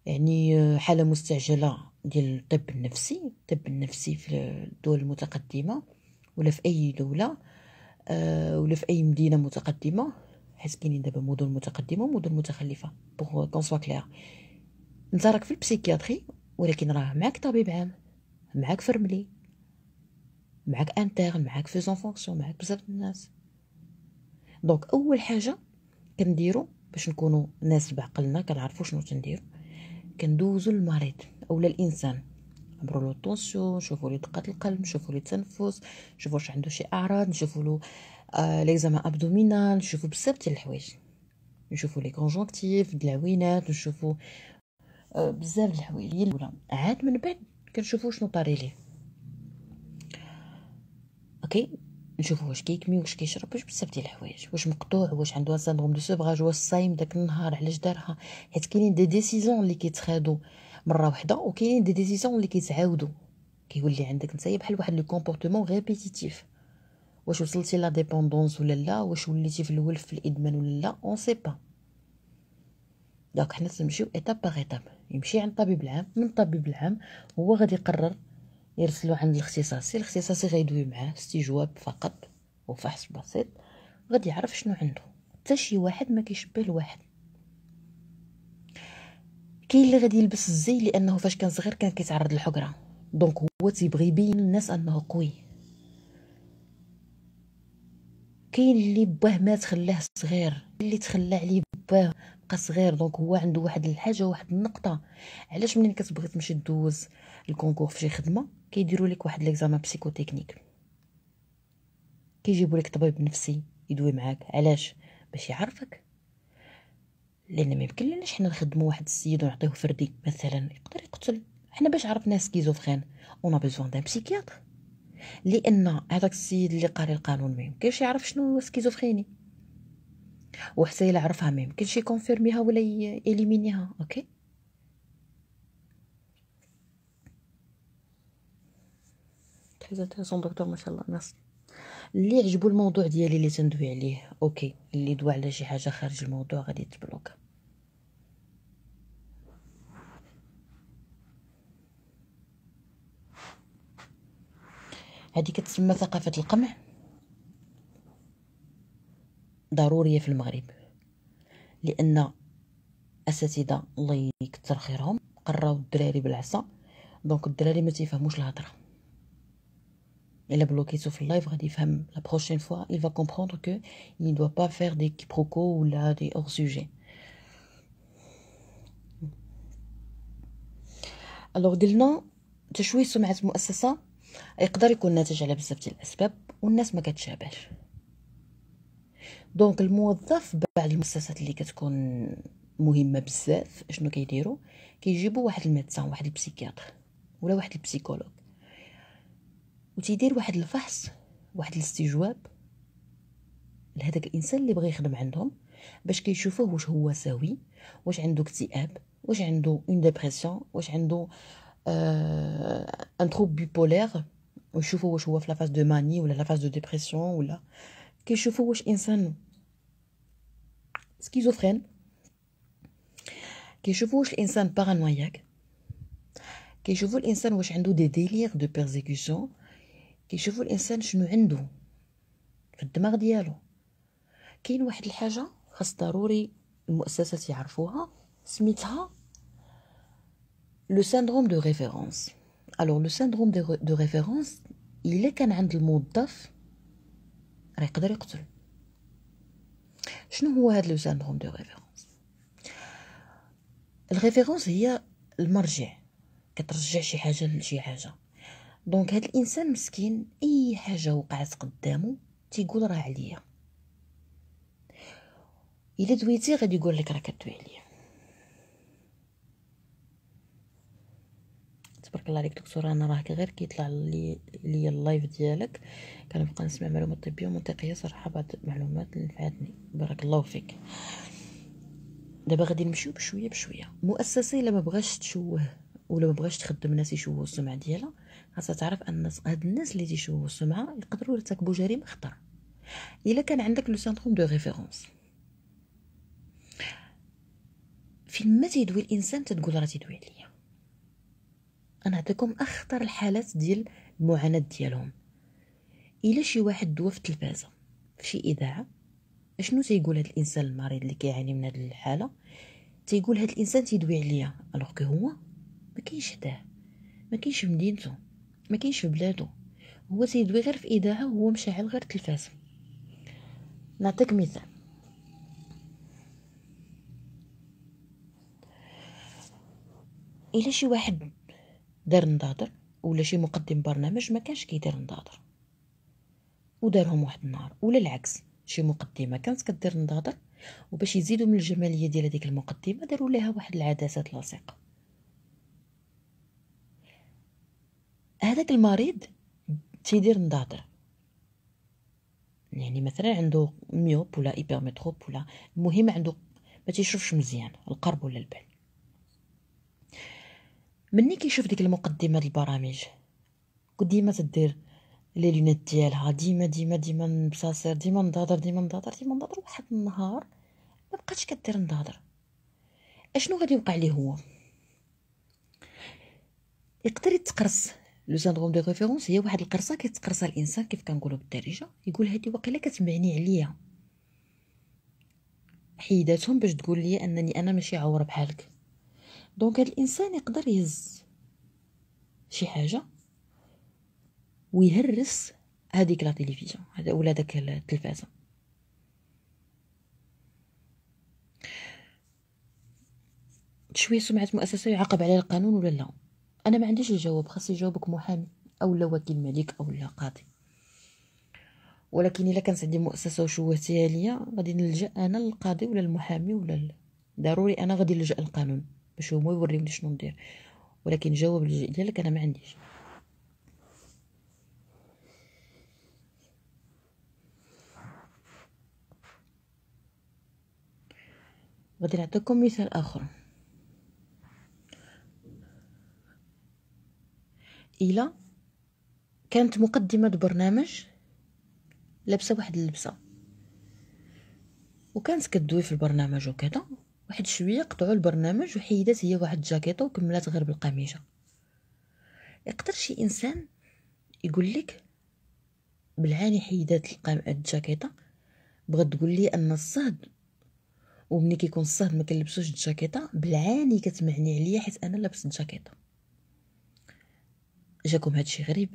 يعني حالة مستعجلة ديال الطب النفسي الطب النفسي في الدول المتقدمة ولا في أي دولة ولا في أي مدينة متقدمة حيت كاينين دابا مدن متقدمه ومدن متخلفه بوغ كون سوا كلير انت راك في البسيكياتري ولكن راه معاك طبيب عام معاك فرملي معاك انترن معاك في زون فونكسيون معاك بزاف الناس دونك اول حاجه كنديرو باش نكونو ناس بعقلنا كنعرفو شنو تنديرو كندوزو للمريض اولا الانسان عبروا له الطونسيون نشوفوا له دقه القلب نشوفوا له التنفس نشوفوا واش عنده شي اعراض نشوفوا له لي زعما ابدومينال نشوفو بزاف ديال الحوايج نشوفو لي كونجونكتيف دلاوينات نشوفو بزاف ديال الحوايج ولا عاد من بعد كنشوفو شنو طاري ليه اوكي نشوفو واش كيكمي واش كيشرب واش بزاف ديال الحوايج واش مقطوع واش عنده سيندروم دو سوبغاج واش صايم داك النهار علاش دارها حيت كاينين دي ديسيزيون اللي كيتخادو مره واحده وكاينين دي ديسيزيون اللي كيتعاودو كيولي عندك نتايا بحال واحد لو كومبورتمون ريبيتيتيف واش وصلتي لا ديبوندونس ولا لا واش وليتي في الولف في الادمان ولا لا اون سي با دونك حنا تنمشيو ايتاب باغ ايتاب يمشي عند الطبيب العام من الطبيب العام هو غادي يقرر يرسلو عند الاختصاصي الاختصاصي غيدوي معاه استجواب فقط وفحص بسيط غادي يعرف شنو عنده حتى شي واحد ما كيشبه لواحد كاين اللي غادي يلبس الزي لانه فاش كان صغير كان كيتعرض للحقره دونك هو تيبغي يبين للناس انه قوي كاين اللي باه مات خلاه صغير اللي تخلى عليه باه بقى صغير دونك هو عنده واحد الحاجه واحد النقطه علاش منين كتبغي تمشي دوز الكونكور في شي خدمه كيديروا لك واحد ليكزامان بسيكوتكنيك كيجيبوا لك طبيب نفسي يدوي معاك علاش باش يعرفك لان ما يمكن لناش حنا نخدموا واحد السيد ونعطيه فردي مثلا يقدر يقتل حنا باش عرفنا سكيزوفرين اون ا بيزوان دان بسيكياتر لان هذاك السيد اللي قاري القانون ما يمكنش يعرف شنو سكيزوفريني وحتى الا عرفها ما يمكنش يكونفيرميها ولا يليمينيها اوكي تري دكتور ما شاء الله ناس اللي عجبو الموضوع ديالي اللي تندوي عليه اوكي اللي دوا على شي حاجه خارج الموضوع غادي تبلوكا هذه كتسمى ثقافة القمع ضرورية في المغرب لأن أساتذة الله يكثر خيرهم قراو الدراري بالعصا دونك الدراري ما تيفهموش الهضره الا بلوكيتو في اللايف غادي يفهم لا بروشين فوا il va comprendre que il ne doit pas faire des quiproquos ou là des hors sujet الوغ ديلنا تشويه سمعة مؤسسه يقدر يكون ناتج على بزاف ديال الاسباب والناس ما كتشابهش دونك الموظف بعض المؤسسات اللي كتكون مهمه بزاف شنو كيديروا كيجيبوا واحد الميدسان واحد البسيكياتر ولا واحد البسيكولوج وتيدير واحد الفحص واحد الاستجواب لهذاك الانسان اللي بغى يخدم عندهم باش كيشوفوه واش هو سوي واش عنده اكتئاب واش عنده اون ديبرسيون واش عنده Euh, un trouble bipolaire ou je vois je la phase de manie ou la phase de dépression ou là que je vois schizophrène que je vois insane paranoïaque que je vois insane des délires de persécution que je vois insane je في الدماغ ديالو لو سيندروم دو ريفيرونس الوغ لو سيندروم دو ريفيرونس الا كان عند الموظف راه يقدر يقتل شنو هو هذا لو سيندروم دو ريفيرونس الريفيرونس هي المرجع كترجع شي حاجه لشي حاجه دونك هاد الانسان مسكين اي حاجه وقعت قدامه تيقول راه عليا الا دويتي غادي يقول لك راه كدوي عليا تبارك الله عليك دكتوره انا راه غير كيطلع لي لي اللايف ديالك كنبقى نسمع معلومات طبيه ومنطقيه صراحه بعض المعلومات اللي نفعتني بارك الله فيك دابا غادي نمشيو بشويه بشويه مؤسسه الا ما بغاش تشوه ولا ما بغاش تخدم الناس يشوهوا السمعه ديالها خاصها تعرف ان هاد الناس اللي تيشوهوا السمعه يقدروا يرتكبوا جريمه خطر الا كان عندك لو سيندروم دو ريفيرونس فين ما تيدوي الانسان تتقول راه تيدوي عليه غنعطيكم اخطر الحالات ديال المعاناه ديالهم الا شي واحد دوا في التلفازه في شي اذاعه اشنو تيقول هذا الانسان المريض اللي كيعاني من هذه الحاله تيقول هذا الانسان تيدوي عليا الوغ كي هو ما كاينش حداه ما كاينش في مدينته ما كاينش في بلاده هو تيدوي غير في اذاعه وهو مشعل غير التلفاز نعطيك مثال الا شي واحد دار نضادر ولا شي مقدم برنامج ما كانش كيدير نضادر ودارهم واحد النهار ولا العكس شي مقدمه كانت كدير نضادر وباش يزيدوا من الجماليه ديال هذيك المقدمه داروا لها واحد العدسات لاصقه هذاك المريض تيدير نضادر يعني مثلا عنده ميوب ولا ايبرميتروب ولا المهم عنده ما تيشوفش مزيان القرب ولا البعد مني كيشوف ديك المقدمه البرامج ديما تدير لي لونات ديالها ديما ديما ديما مبصاصر ديما نضاضر ديما نضاضر ديما نضاضر واحد النهار ما بقاتش كدير نضاضر اشنو غادي يوقع ليه هو يقدر يتقرص لو سيندروم دو ريفيرونس هي واحد القرصه كيتقرصها الانسان كيف كنقولوا بالدارجه يقول هادي واقيلا كتبعني عليا حيداتهم باش تقول لي انني انا ماشي عوره بحالك دونك هاد الانسان يقدر يهز شي حاجه ويهرس هذيك لا تيليفزيون هذا ولا داك التلفازه شويه سمعت مؤسسه يعاقب عليها القانون ولا لا انا ما عنديش الجواب خاصي يجاوبك محامي او لا وكيل ملك او لا قاضي ولكن الا كانت عندي مؤسسه وشوهتيها ليا غادي نلجا انا للقاضي ولا المحامي ولا ضروري انا غادي نلجا للقانون باش هما يوريوني شنو ندير ولكن جواب ديالك انا ما عنديش غادي نعطيكم مثال اخر الى كانت مقدمه برنامج لابسه واحد اللبسه وكانت كدوي في البرنامج وكذا واحد شويه قطعوا البرنامج وحيدات هي واحد الجاكيطه وكملات غير بالقميجه يقدر شي انسان يقول لك بالعاني حيدات الجاكيطه بغات تقول لي ان الصهد ومني كيكون الصهد ما كنلبسوش الجاكيطه بالعاني كتمعني عليا حيت انا لابس الجاكيطه جاكم هادشي غريب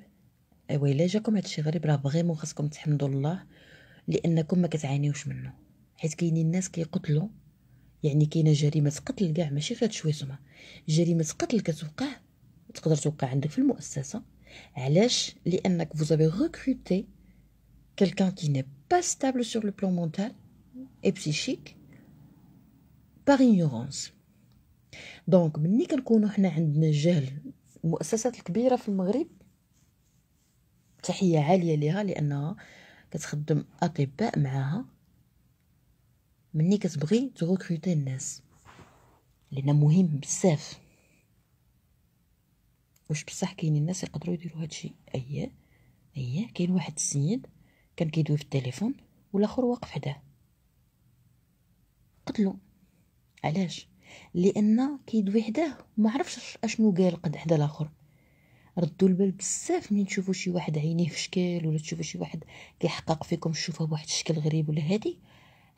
ايوا الا جاكم هادشي غريب راه فريمون خاصكم تحمدوا الله لانكم ما كتعانيوش منه حيت كاينين الناس كيقتلوا يعني كاينه جريمه قتل كاع ماشي غير شويه سمعه جريمه قتل كتوقع تقدر توقع عندك في المؤسسه علاش لانك vous avez recruté كي ني با ستابل stable لو بلون مونتال mental et psychique ignorance دونك ملي كنكونوا حنا عندنا الجهل المؤسسات الكبيره في المغرب تحيه عاليه ليها لانها كتخدم اطباء معاها ملي كتبغي تغوكروتي الناس لان مهم بزاف واش بصح كاينين الناس يقدروا يديروا هادشي اييه اييه كاين واحد السيد كان كيدوي في التليفون والاخر واقف حداه قتلو علاش لان كيدوي حداه وما عرفش اشنو قال قد حدا الاخر ردوا البال بزاف ملي تشوفوا شي واحد عينيه في شكل ولا تشوفوا شي واحد كيحقق فيكم تشوفه بواحد الشكل غريب ولا هادي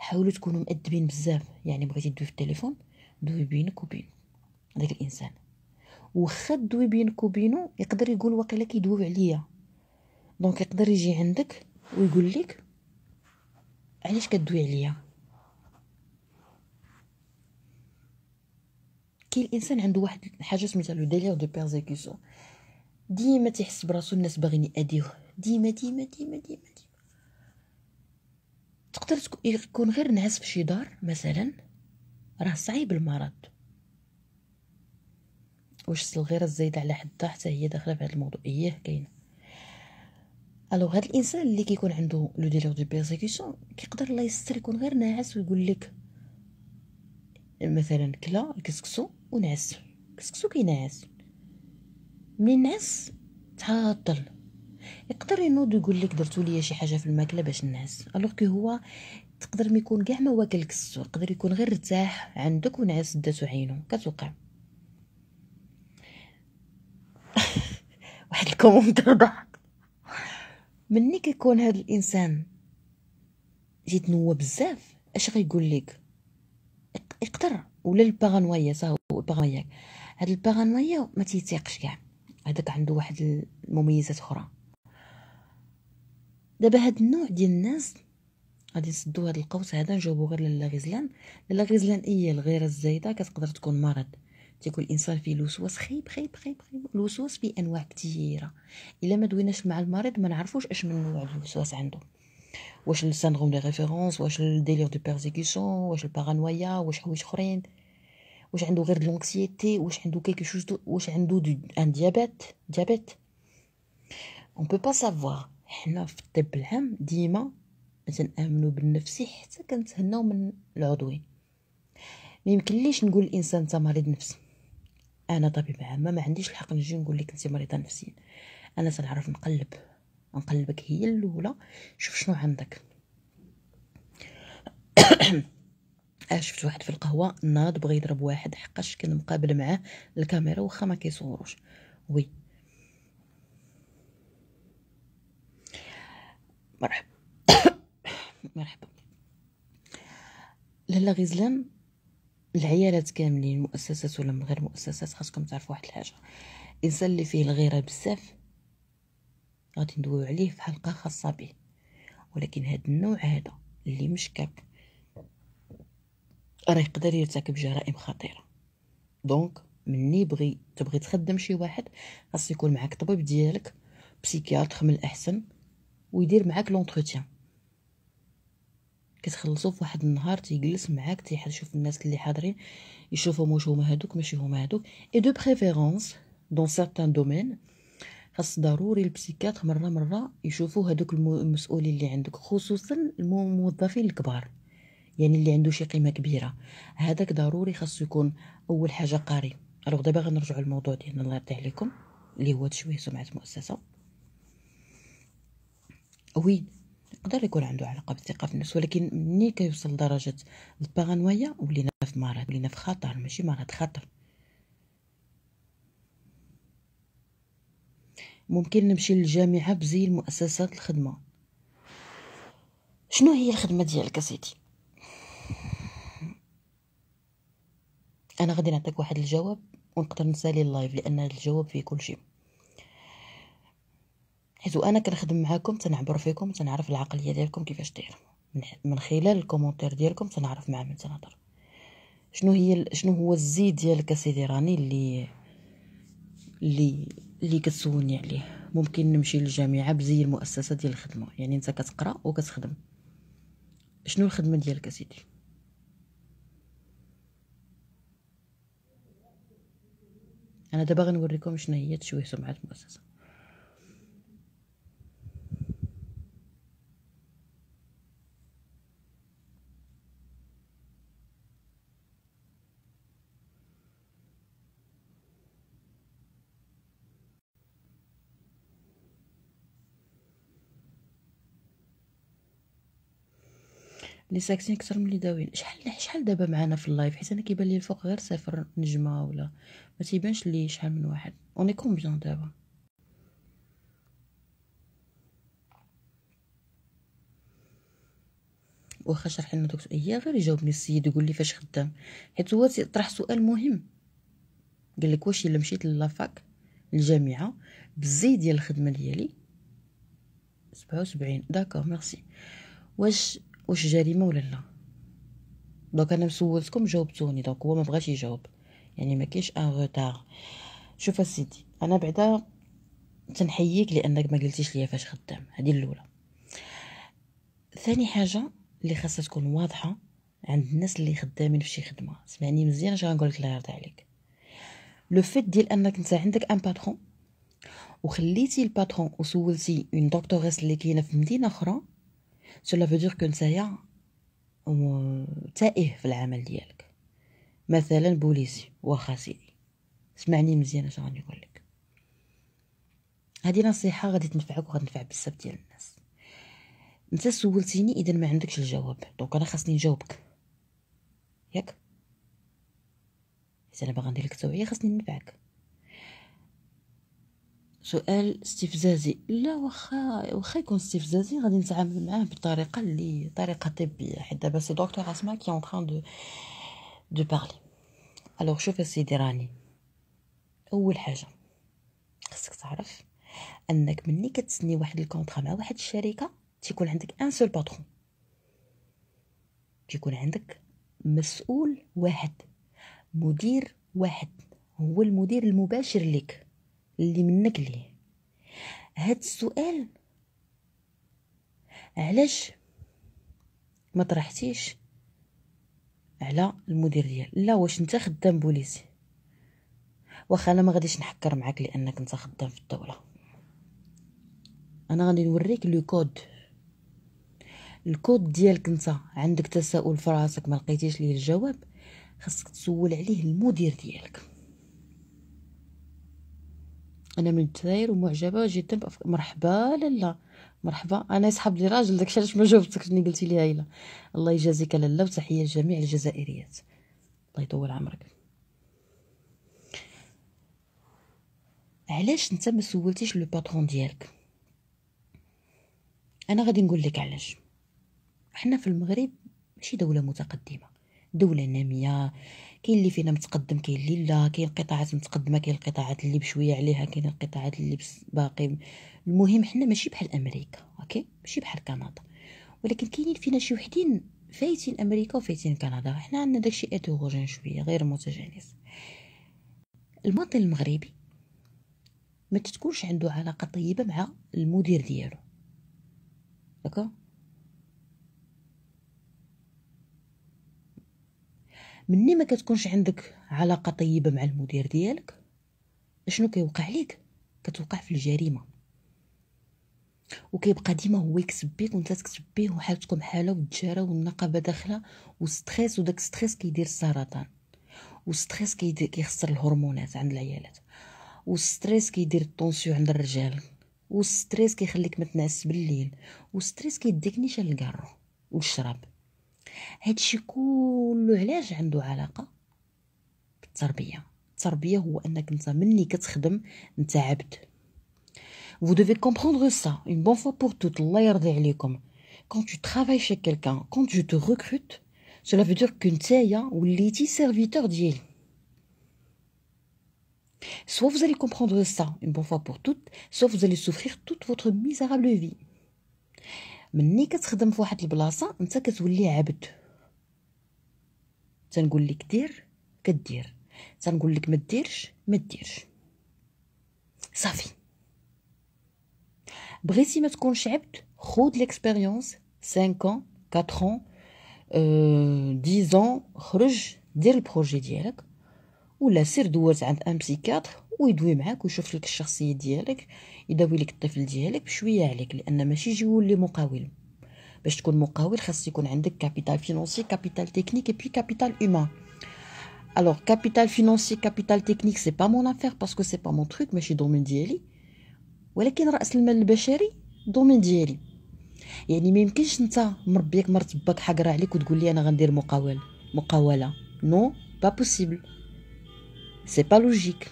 حاولوا تكونوا مؤدبين بزاف يعني بغيتي دوي في التليفون دوي بينك وبين داك الانسان وخا دوي بينك وبينو يقدر يقول واقيلا كيدوي عليا دونك يقدر يجي عندك ويقول لك علاش كدوي عليا كاين الانسان عنده واحد حاجه سميتها لو ديلير دو بيرزيكيسيون ديما تيحس براسو الناس باغيين ياديوه ديما ديما ديما ديما, ديما. تقدر يكون غير نعس في شي دار مثلا راه صعيب المرض واش الصغيره الزايده على حدها حتى هي داخله في هذا الموضوع ايه كاينه الو هذا الانسان اللي كيكون عنده لو ديلور دو بيرسيكيسيون كيقدر الله يستر يكون غير ناعس ويقول لك مثلا كلا الكسكسو ونعس الكسكسو كينعس من نعس تعطل يقدر ينوض ويقول لك درتو ليا شي حاجه في الماكله باش نعس الوغ كو هو تقدر ما يكون كاع ما واكلك السور يقدر يكون غير ارتاح عندك ونعس داتو عينو كتوقع واحد الكومونتير ضحك مني كيكون هذا الانسان جيت نوا بزاف اش غيقول لك يقدر ولا البارانويا صاحو البارانويا هاد البارانويا ما تيتيقش كاع هذاك عنده واحد المميزات اخرى دابا هاد النوع ديال الناس غادي نسدو هاد القوس هذا نجاوبو غير لالا لالا غزلان هي الغيره الزايده كتقدر تكون مرض تيكون الانسان فيه الوسواس خيب خيب خيب خيب الوسواس فيه انواع كثيره الا ما دويناش مع المريض ما نعرفوش اش من نوع الوسواس عنده واش السندروم دي ريفيرونس واش الديلير دو بيرسيكيسيون واش البارانويا واش حوايج اخرين واش عنده غير لونكسيتي واش عنده كيكو شوز واش عنده دو ان ديابيت ديابيت اون بو با سافوار حنا في الطب العام ديما تنامنوا بالنفسي حتى كنتهناو من العضوين ما ليش نقول الانسان انت مريض نفسي انا طبيب عامه ما عنديش الحق نجي نقول لك انت مريضه نفسيا انا تنعرف نقلب نقلبك هي الاولى شوف شنو عندك شفت واحد في القهوه ناض بغى يضرب واحد حقاش كان مقابل معاه الكاميرا واخا ما كيصوروش وي مرحبا مرحبا لالا غزلان العيالات كاملين مؤسسات ولا من غير مؤسسات خاصكم تعرفوا واحد الحاجه الانسان اللي فيه الغيره بزاف غادي ندويو عليه في حلقه خاصه به ولكن هذا النوع هذا اللي مشكك راه يقدر يرتكب جرائم خطيره دونك مني بغي تبغي تخدم شي واحد خاص يكون معاك طبيب ديالك بسيكياتر من الاحسن ويدير معاك لونتروتيان كتخلصو في واحد النهار تيجلس معاك تيشوف الناس اللي حاضرين يشوفهم واش هما هادوك ماشي هما هادوك اي دو بريفيرونس دون سارتان دومين خاص ضروري البسيكات مره مره يشوفوا هادوك المسؤولين اللي عندك خصوصا الموظفين الكبار يعني اللي عنده شي قيمه كبيره هذاك ضروري خاصو يكون اول حاجه قاري الوغ دابا غنرجعوا للموضوع ديالنا الله يرضي عليكم اللي هو تشويه سمعه مؤسسه وين يقدر يكون عنده علاقة بالثقة في النفس ولكن مني كيوصل لدرجة البارانويا ولينا في مرض ولينا في خطر ماشي مرض خطر ممكن نمشي للجامعة بزي المؤسسات الخدمة شنو هي الخدمة ديالك سيدي انا غادي نعطيك واحد الجواب ونقدر نسالي اللايف لان الجواب فيه كل شيء حيث انا كنخدم معاكم تنعبر فيكم تنعرف العقليه ديالكم كيفاش دايره من خلال الكومونتير ديالكم تنعرف مع من تنهضر شنو هي شنو هو الزيد ديالك اسيدي راني اللي اللي اللي كتسولني عليه ممكن نمشي للجامعه بزي المؤسسه ديال الخدمه يعني انت كتقرا وكتخدم شنو الخدمه ديالك اسيدي انا دابا غنوريكم شنو هي تشويه سمعه المؤسسه اللي ساكتين اكثر من اللي داويين شحال شحال دابا معانا في اللايف حيت انا كيبان لي الفوق غير صفر نجمه ولا ما تيبانش لي شحال من واحد اوني كومبيان دابا واخا شرح لنا دوك هي غير يجاوبني السيد يقول لي فاش خدام حيت هو طرح سؤال مهم قال لك واش الا مشيت للافاك الجامعه بزي ديال الخدمه ديالي سبعة وسبعين داكور ميرسي واش واش جريمه ولا لا دونك انا سولتكم جاوبتوني دونك هو ما بغاش يجاوب يعني ما كاينش ان روتار شوف اسيدي انا بعدا تنحييك لانك ما قلتيش ليا فاش خدام هذه الاولى ثاني حاجه اللي خاصها تكون واضحه عند الناس اللي خدامين في شي خدمه سمعني مزيان اش غنقول لك الله يرضى عليك لو فيت ديال انك انت عندك ان باترون وخليتي الباترون وسولتي اون دكتوريس اللي كاينه في مدينه اخرى Cela veut dire que نتايا تائه في العمل ديالك مثلا بوليسي واخا سيدي سمعني مزيان اش غادي نقول لك هذه نصيحه غادي تنفعك وغادي تنفع بزاف ديال الناس انت سولتيني اذا ما عندكش الجواب دونك انا خاصني نجاوبك ياك حيت انا باغا ندير لك توعيه خاصني نفعك سؤال استفزازي لا واخا واخا يكون استفزازي غادي نتعامل معاه بطريقه اللي طريقه طبيه حيت دابا سي دكتور اسماء كي اون طران دو دو بارلي الوغ شوف اسيدي راني اول حاجه خصك تعرف انك مني كتسني واحد الكونطرا مع واحد الشركه تيكون عندك ان سول باترون تيكون عندك مسؤول واحد مدير واحد هو المدير المباشر ليك اللي منك ليه هاد السؤال علاش ما طرحتيش على المدير ديال لا واش انت خدام بوليسي واخا انا ما غاديش نحكر معاك لانك انت خدام في الدوله انا غادي نوريك لو كود الكود ديالك انت عندك تساؤل في راسك ما لقيتيش ليه الجواب خاصك تسول عليه المدير ديالك انا من الجزائر ومعجبه جدا بأفكار. مرحبا لالا مرحبا انا يسحب لي راجل داكشي علاش ما جاوبتكش ملي قلتي لي هايله الله يجازيك لالا وتحيه لجميع الجزائريات الله يطول عمرك علاش انت ما سولتيش لو باترون ديالك انا غادي نقول لك علاش حنا في المغرب ماشي دوله متقدمه دوله ناميه كاين اللي فينا متقدم كاين اللي لا كاين القطاعات متقدمه كاين القطاعات اللي بشويه عليها كاين القطاعات اللي باقي المهم حنا ماشي بحال امريكا اوكي ماشي بحال كندا ولكن كاينين فينا شي وحدين فايتين امريكا وفايتين كندا حنا عندنا داكشي اتوغوجين شويه غير متجانس المواطن المغربي ما تتكونش عنده علاقه طيبه مع المدير ديالو داكا مني ما كتكونش عندك علاقه طيبه مع المدير ديالك شنو كيوقع ليك كتوقع في الجريمه وكيبقى ديما هو يكسب بيك وانت تكسب بيه وحالتكم حاله والتجاره والنقابه داخله والستريس وداك ستريس كيدير السرطان والستريس كيدير كيخسر الهرمونات عند العيالات والستريس كيدير الطونسيو عند الرجال والستريس كيخليك ما تنعس بالليل والستريس كيديك نيشان للكارو والشراب vous devez comprendre ça une bonne fois pour toutes الله يرضي عليكم quand tu travailles chez quelqu'un quand tu te recrutes, cela veut dire que ou un serviteur Soit vous allez comprendre ça une bonne fois pour toutes, soit vous allez souffrir toute votre misérable vie. مني كتخدم في واحد البلاصه انت كتولي عبد تنقول لك دير كدير تنقول لك ما ديرش ما ديرش صافي بغيتي ما تكونش عبد خود ليكسبيريونس 5 ans 4 ans euh, 10 ans خرج دير البروجي ديالك ولا سير دوز عند ان بسيكاتر ويدوي معاك ويشوف لك الشخصيه ديالك يداوي لك الطفل ديالك بشويه عليك لان ماشي جيول اللي مقاول باش تكون مقاول خاص يكون عندك كابيتال فينونسي كابيتال تكنيك اي بي كابيتال هومان الوغ كابيتال فينونسي كابيتال تكنيك سي با مون افير باسكو سي با مون تروك ماشي دومين ديالي ولكن راس المال البشري دومين ديالي يعني ما يمكنش انت مربيك مرت باك حقره عليك وتقول لي انا غندير مقاول مقاوله نو با بوسيبل سي با لوجيك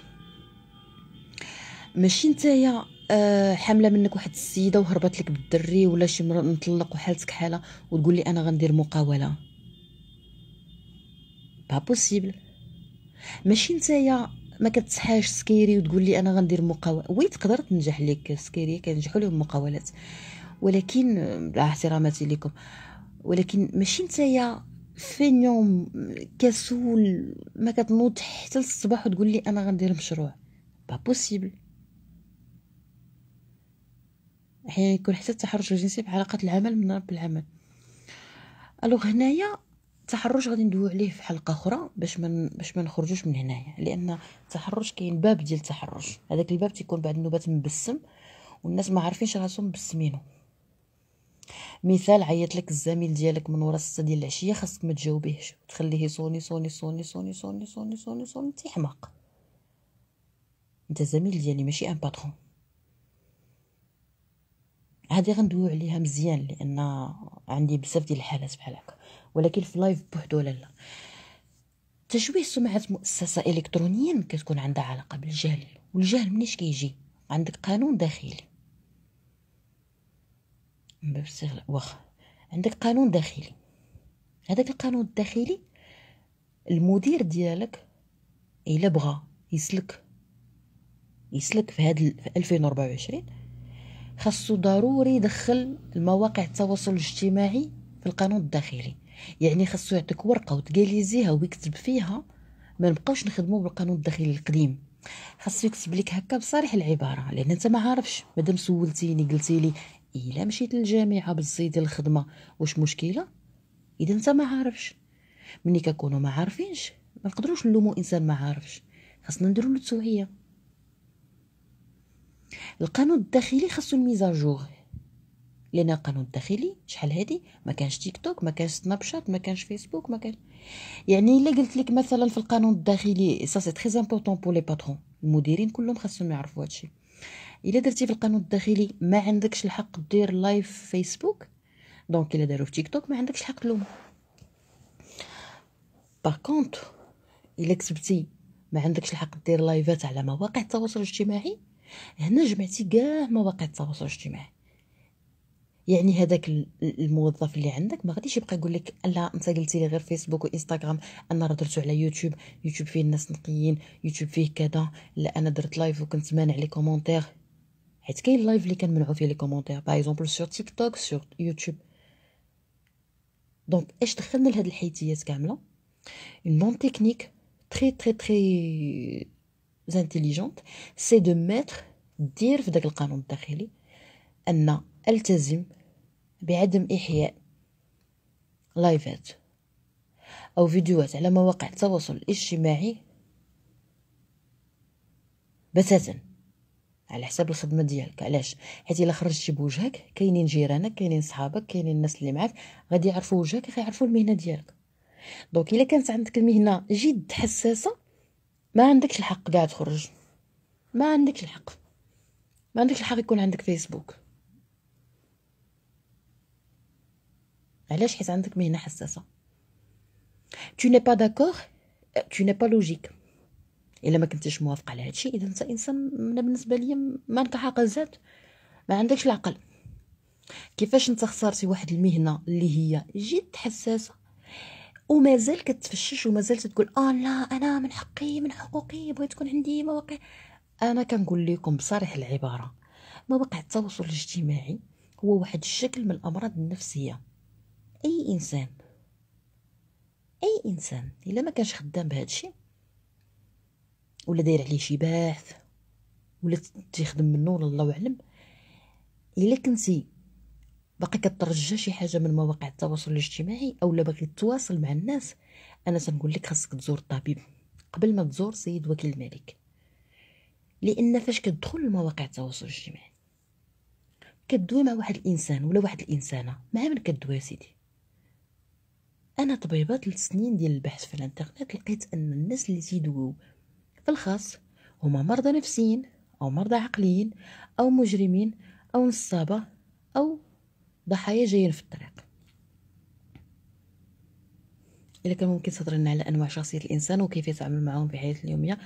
ماشي نتايا أه حامله منك واحد السيده وهربت لك بالدري ولا شي مرة مطلق وحالتك حاله وتقول لي انا غندير مقاوله با بوسيبل ماشي نتايا ما كتصحاش سكيري وتقول لي انا غندير مقاوله وي تقدر تنجح لك سكيري كينجحوا لهم مقاولات ولكن مع احتراماتي لكم ولكن ماشي نتايا فينيوم كسول ما كتنوض حتى الصباح وتقول لي انا غندير مشروع با بوسيبل احيانا يكون حتى التحرش الجنسي بعلاقه العمل من رب العمل الوغ هنايا التحرش غادي ندويو عليه في حلقه اخرى باش من باش ما نخرجوش من هنايا لان التحرش كاين باب ديال التحرش هذاك الباب تيكون بعد النوبات مبسم والناس ما عارفينش راسهم مبسمينو مثال عيط لك الزميل ديالك من ورا السته ديال العشيه خاصك ما تجاوبيهش تخليه يصوني صوني صوني صوني صوني صوني صوني صوني انت حماق انت زميل ديالي ماشي ان باترون هذه غندويو عليها مزيان لان عندي بزاف ديال الحالات بحال هكا ولكن في لايف بوحدو لا لا تشويه سمعه مؤسسه الكترونيا كتكون عندها علاقه بالجهل والجهل منيش كيجي عندك قانون داخلي واخا عندك قانون داخلي هذاك القانون الداخلي المدير ديالك الا بغى يسلك يسلك في هاد 2024 خاصو ضروري يدخل المواقع التواصل الاجتماعي في القانون الداخلي يعني خاصو يعطيك ورقه وتقاليزيها ويكتب فيها ما نبقاوش نخدمو بالقانون الداخلي القديم خاصو يكتب لك هكا بصريح العباره لان انت ما عارفش مادام سولتيني قلتي لي الا مشيت للجامعه بالزيد الخدمه واش مشكله اذا انت ما عارفش ملي كنكونوا ما عارفينش ما نقدروش نلومو انسان ما عارفش خاصنا نديرو له التوعيه القانون الداخلي خاصو الميزاجور لان القانون الداخلي شحال هادي ما كانش تيك توك ما كانش سناب شات ما كانش فيسبوك ما كان يعني الا قلت لك مثلا في القانون الداخلي سا سي تري امبورطون بور لي باترون المديرين كلهم خاصهم يعرفوا هادشي الا درتي في القانون الداخلي ما عندكش الحق دير لايف فيسبوك دونك الا داروا في تيك توك ما عندكش الحق تلوم باغ كونت الا كتبتي ما عندكش الحق دير لايفات على مواقع التواصل الاجتماعي هنا جمعتي كاع مواقع التواصل الاجتماعي يعني هذاك الموظف اللي عندك ما غاديش يبقى يقول لك لا انت قلتي لي غير فيسبوك وانستغرام انا راه درتو على يوتيوب يوتيوب فيه الناس نقيين يوتيوب فيه كذا لا انا درت لايف وكنت مانع لي كومونتير حيت كاين لايف اللي كنمنعو فيه لي كومونتير باغ اكزومبل سور تيك توك سور يوتيوب دونك اش دخلنا لهاد الحيتيات كامله اون بون تكنيك تري تري تري intelligente, c'est de mettre دير في داك القانون الداخلي ان التزم بعدم احياء لايفات او فيديوهات على مواقع التواصل الاجتماعي بتاتا على حساب الخدمه ديالك علاش حيت الا خرجتي بوجهك كاينين جيرانك كاينين صحابك كاينين الناس اللي معاك غادي يعرفوا وجهك غيعرفوا المهنه ديالك دونك الا كانت عندك المهنه جد حساسه ما عندكش الحق قاعد تخرج ما عندكش الحق ما عندكش الحق يكون عندك فيسبوك علاش حيت عندك مهنه حساسه tu n'es pas d'accord tu n'es pas logique الا ما كنتش موافق على هادشي اذا انت انسان من بالنسبه ليا ما عندك عقل زاد ما عندكش العقل كيفاش انت خسرتي واحد المهنه اللي هي جد حساسه وما زلت كتفشش وما زلت تقول اه لا انا من حقي من حقوقي بغيت تكون عندي مواقع انا كنقول لكم بصريح العباره مواقع التواصل الاجتماعي هو واحد الشكل من الامراض النفسيه اي انسان اي انسان الا ما كانش خدام بهذا الشيء ولا داير عليه شي باحث ولا تيخدم منه الله اعلم الا كنتي باقي كترجى شي حاجه من مواقع التواصل الاجتماعي اولا باغي تواصل مع الناس انا تنقول لك خاصك تزور الطبيب قبل ما تزور سيد وكيل الملك لان فاش كتدخل لمواقع التواصل الاجتماعي كدوي مع واحد الانسان ولا واحد الانسانه مع من كدوي سيدي انا طبيبه ثلاث سنين ديال البحث في الانترنت لقيت ان الناس اللي تيدويو في الخاص هما مرضى نفسيين او مرضى عقليين او مجرمين او نصابه او ضحايا جايين في الطريق إذا كان ممكن تهضر لنا على أنواع شخصية الإنسان وكيف يتعامل معهم في حياته اليومية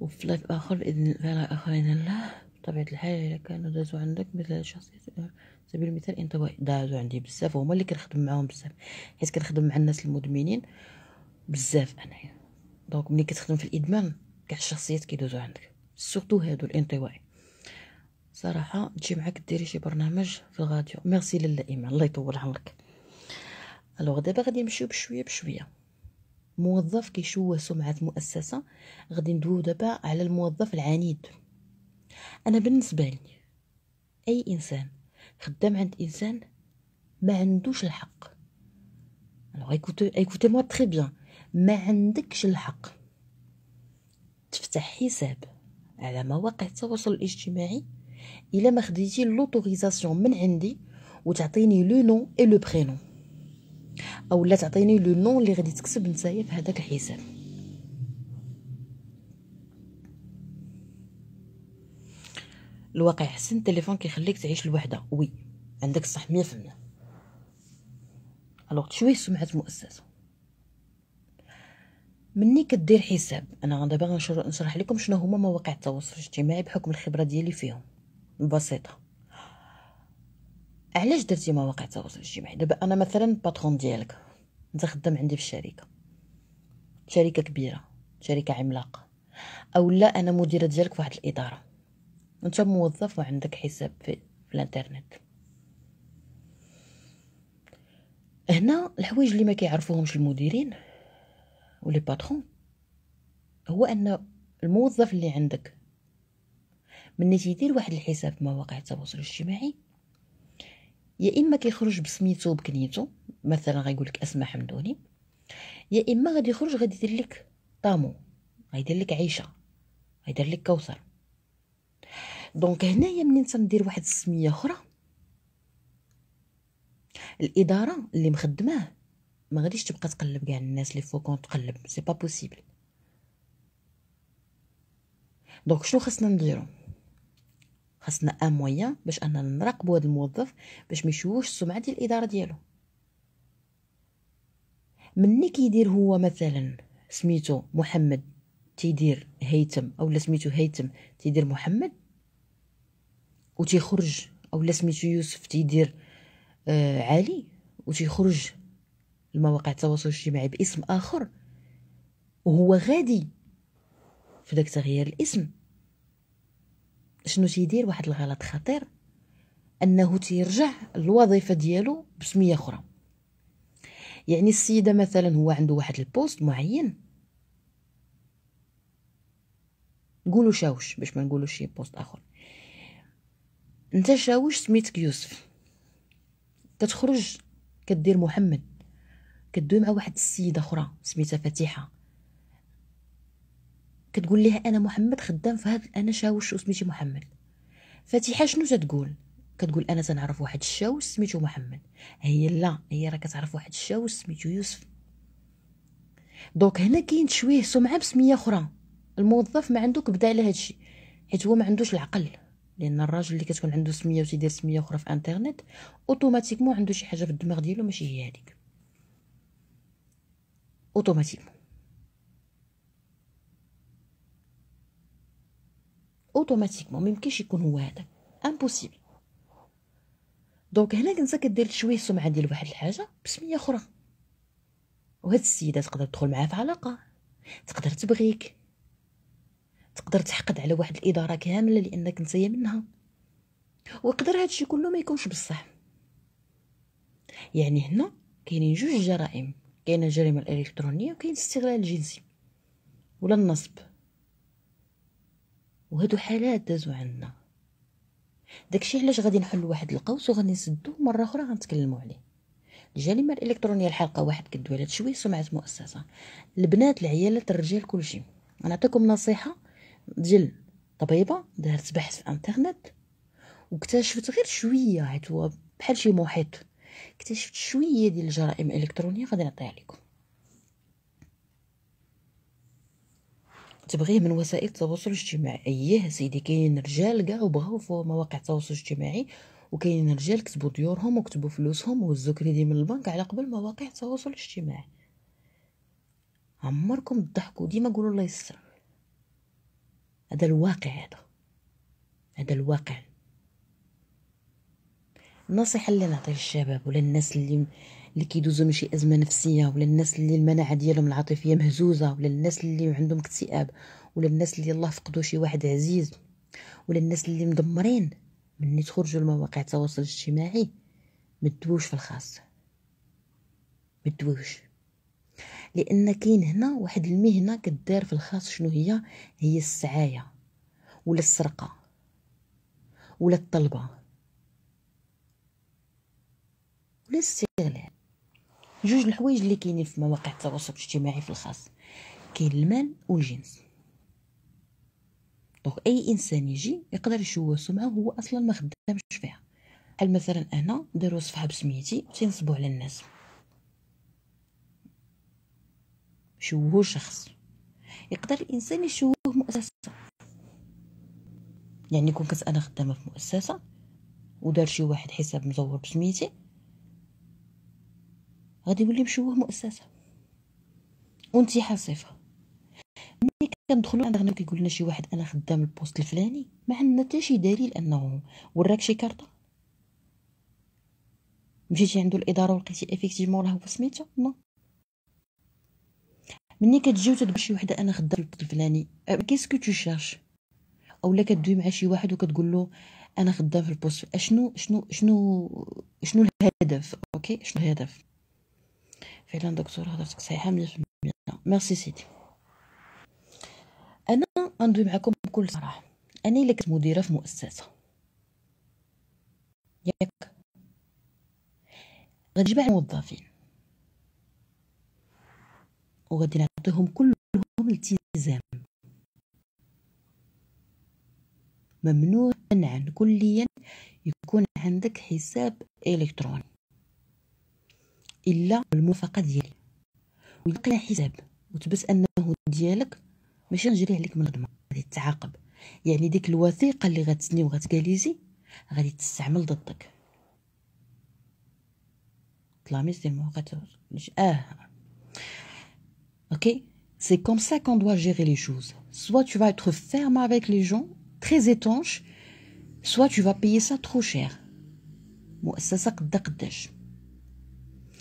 وفي لايف آخر بإذن الله آخرين الله بطبيعة الحال إذا كانوا دازوا عندك مثل شخصية سبيل المثال أنت دازوا عندي بزاف وهما اللي كنخدم معاهم بزاف حيت كنخدم مع الناس المدمنين بزاف أنايا دونك ملي كتخدم في الإدمان كاع الشخصيات كيدوزوا عندك سورتو هادو الانطوائي الصراحه تجي معاك ديري شي برنامج في الغاديو ميرسي لاله ايمان الله يطول عمرك الوغ دابا غادي نمشيو بشويه بشويه موظف كيشوه سمعه مؤسسه غادي ندويو دابا على الموظف العنيد انا بالنسبه لي اي انسان خدام عند انسان ما عندوش الحق الوغ ايكوتي موا تري بيان ما عندكش الحق تفتح حساب على مواقع التواصل الاجتماعي الا ما خديتي لوطوريزاسيون من عندي وتعطيني لو نون اي لو برينون اولا تعطيني لو نون اللي غادي تكتب نتايا في هذاك الحساب الواقع حسن التليفون كيخليك تعيش لوحدك وي عندك الصح 100% الوغ تشويه سمعه المؤسسه مني كدير حساب انا دابا غنشرح لكم شنو هما مواقع التواصل الاجتماعي بحكم الخبره ديالي فيهم بسيطه علاش درتي مواقع التواصل الاجتماعي دابا انا مثلا باترون ديالك انت خدام عندي في الشركه شركه كبيره شركه عملاقه او لا انا مديره ديالك في واحد الاداره انت موظف وعندك حساب في, في الانترنت هنا الحوايج اللي ما كيعرفوهمش المديرين ولي باترون هو ان الموظف اللي عندك ملي تيدير واحد الحساب في مواقع التواصل الاجتماعي يا اما كيخرج بسميتو وبكنيتو مثلا غيقول لك اسماء حمدوني يا اما غادي يخرج غادي يدير لك طامو غيدير لك عيشه غيدير لك كوثر دونك هنايا ملي تندير واحد السميه اخرى الاداره اللي مخدماه ما غاديش تبقى تقلب كاع الناس اللي فوقهم تقلب سي با بوسيبل دونك شنو خصنا نديرو خاصنا ان مويان باش اننا نراقبوا هذا الموظف باش ما يشوش السمعه ديال الاداره ديالو مني كيدير هو مثلا سميتو محمد تيدير هيتم اولا سميتو هيتم تيدير محمد وتيخرج اولا سميتو يوسف تيدير آه علي وتيخرج المواقع التواصل الاجتماعي باسم اخر وهو غادي في داك تغيير الاسم شنو تيدير واحد الغلط خطير انه تيرجع الوظيفه ديالو بسميه اخرى يعني السيده مثلا هو عنده واحد البوست معين قولوا شاوش باش ما نقولوا شي بوست اخر انت شاوش سميتك يوسف كتخرج كدير محمد كدوي مع واحد السيده اخرى سميتها فتيحه كتقول ليها انا محمد خدام في هذا انا شاوش وسميتي محمد فاتحه شنو تتقول كتقول انا تنعرف واحد الشاوش سميتو محمد هي لا هي راه كتعرف واحد الشاوش سميتو يوسف دونك هنا كاين تشويه سمعه بسميه اخرى الموظف ما عندو كبدا على هادشي حيت هو ما عندوش العقل لان الراجل اللي كتكون عنده سميه وتيدير سميه اخرى في انترنت اوتوماتيكمون عنده شي حاجه في الدماغ ديالو ماشي هي هذيك اوتوماتيكمون اوتوماتيكمون ما يمكنش يكون هو هذاك امبوسيبل دونك هنا كنت كدير شويه سمعه ديال واحد الحاجه بسميه اخرى وهاد السيده تقدر تدخل معاه في علاقه تقدر تبغيك تقدر تحقد على واحد الاداره كامله لانك انت منها ويقدر هادشي كله ما يكونش بصح يعني هنا كاينين جوج جرائم كاينه الجريمه الالكترونيه وكاين الاستغلال الجنسي ولا النصب وهادو حالات دازو عنا داكشي علاش غادي نحلو واحد القوس وغادي نسدوه مره اخرى غنتكلمو عليه الجريمه الالكترونيه الحلقه واحد قد ولات شوي سمعه مؤسسه البنات العيالات الرجال كلشي غنعطيكم نصيحه ديال طبيبه دارت بحث في الانترنت واكتشفت غير شويه حيت هو بحال شي محيط اكتشفت شويه ديال الجرائم الالكترونيه غادي نعطيها لكم تبغيه من وسائل التواصل الاجتماعي اييه سيدي كاين رجال كاع وبغاو في مواقع التواصل الاجتماعي وكاين رجال كتبوا ديورهم وكتبوا فلوسهم وهزوا كريدي من البنك على قبل مواقع التواصل الاجتماعي عمركم تضحكوا ديما قولوا الله يستر هذا الواقع هذا هذا الواقع النصيحه اللي نعطي للشباب ولا الناس اللي اللي كيدوزو من شي ازمه نفسيه ولا الناس اللي المناعه ديالهم العاطفيه مهزوزه ولا الناس اللي عندهم اكتئاب ولا الناس اللي الله فقدوا شي واحد عزيز ولا الناس اللي مدمرين ملي تخرجوا لمواقع التواصل الاجتماعي ما تدويوش في الخاص ما تدويوش لان كاين هنا واحد المهنه كدار في الخاص شنو هي هي السعايه ولا السرقه ولا الطلبه ولا الاستغلال جوج الحوايج اللي كاينين في مواقع التواصل الاجتماعي في الخاص كاين المال والجنس دونك اي انسان يجي يقدر يشوه سمعه هو اصلا ما خدامش فيها بحال مثلا انا داروا صفحه بسميتي تنصبوا على الناس شوهوا شخص يقدر الانسان يشوه مؤسسه يعني كون كنت انا خدامه في مؤسسه ودار شي واحد حساب مزور بسميتي غادي يولي مشوه مؤسسه وانت حاصفه ملي كندخلوا عند غنم كيقول لنا شي واحد انا خدام البوست الفلاني ما عندنا حتى شي دليل انه وراك شي كارطه مشيتي عندو الاداره ولقيتي افيكتيفمون راه هو سميتو نو ملي كتجي وتتقول شي وحده انا خدام البوست الفلاني كيسكو تو شيرش اولا كدوي مع شي واحد وكتقول له انا خدام في البوست شنو شنو شنو شنو الهدف اوكي شنو الهدف فعلا دكتور هضرتك صحيحه 100% ميرسي سيدي انا غندوي معكم بكل صراحه انا الا كنت مديره في مؤسسه ياك غنجمع الموظفين وغادي نعطيهم كلهم التزام ممنوع منعا كليا يكون عندك حساب الكتروني الا ah. C'est comme ça qu'on doit gérer les choses. Soit tu vas être ferme avec les gens, très étanche, soit tu vas payer ça trop cher. moi قد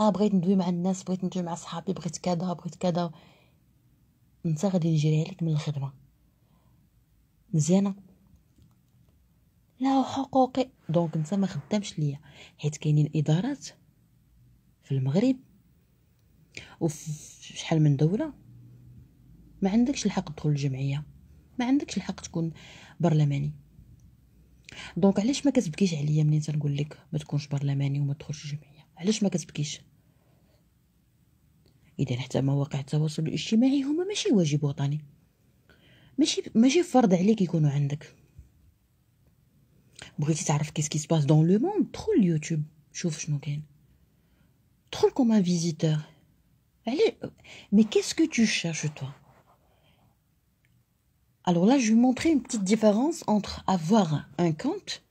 اه بغيت ندوي مع الناس بغيت ندوي مع صحابي بغيت كذا بغيت كذا انت غادي نجري عليك من الخدمه مزيانه لا حقوقي دونك انت ما خدامش ليا حيت كاينين ادارات في المغرب وفي شحال من دوله ما عندكش الحق تدخل الجمعيه ما عندكش الحق تكون برلماني دونك علاش ما كتبكيش عليا منين تنقول لك ما تكونش برلماني وما تدخلش الجمعيه علاش ما كتبكيش Il y a des gens qui ont des gens qui ont des gens qui ont des gens qui Mais je suis fort à l'équipe. Si tu as vu ce qui se passe dans le monde, trop YouTube. Trop comme un visiteur. Mais qu'est-ce que tu cherches, toi Alors là, je vais montrer une petite différence entre avoir un compte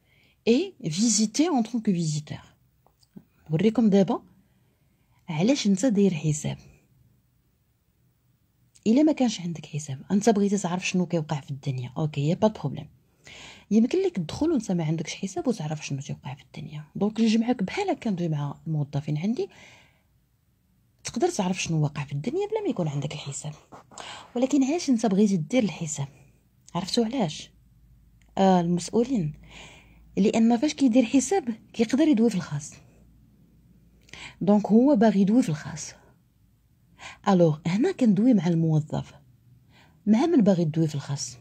et visiter en tant que visiteur. Je vais vous montrer une petite différence. Je vais vous montrer الا ما كانش عندك حساب انت بغيتي تعرف شنو كيوقع في الدنيا اوكي يا با بروبليم يمكن لك تدخل وانت ما عندكش حساب وتعرف شنو تيوقع في الدنيا دونك نجمعك بحال هكا ندوي مع الموظفين عندي تقدر تعرف شنو واقع في الدنيا بلا ما يكون عندك الحساب ولكن علاش انت بغيتي دير الحساب عرفتوا علاش آه المسؤولين لان فاش كيدير حساب كيقدر يدوي في الخاص دونك هو باغي يدوي في الخاص الوغ هنا كندوي مع الموظف مع من باغي دوي في الخاص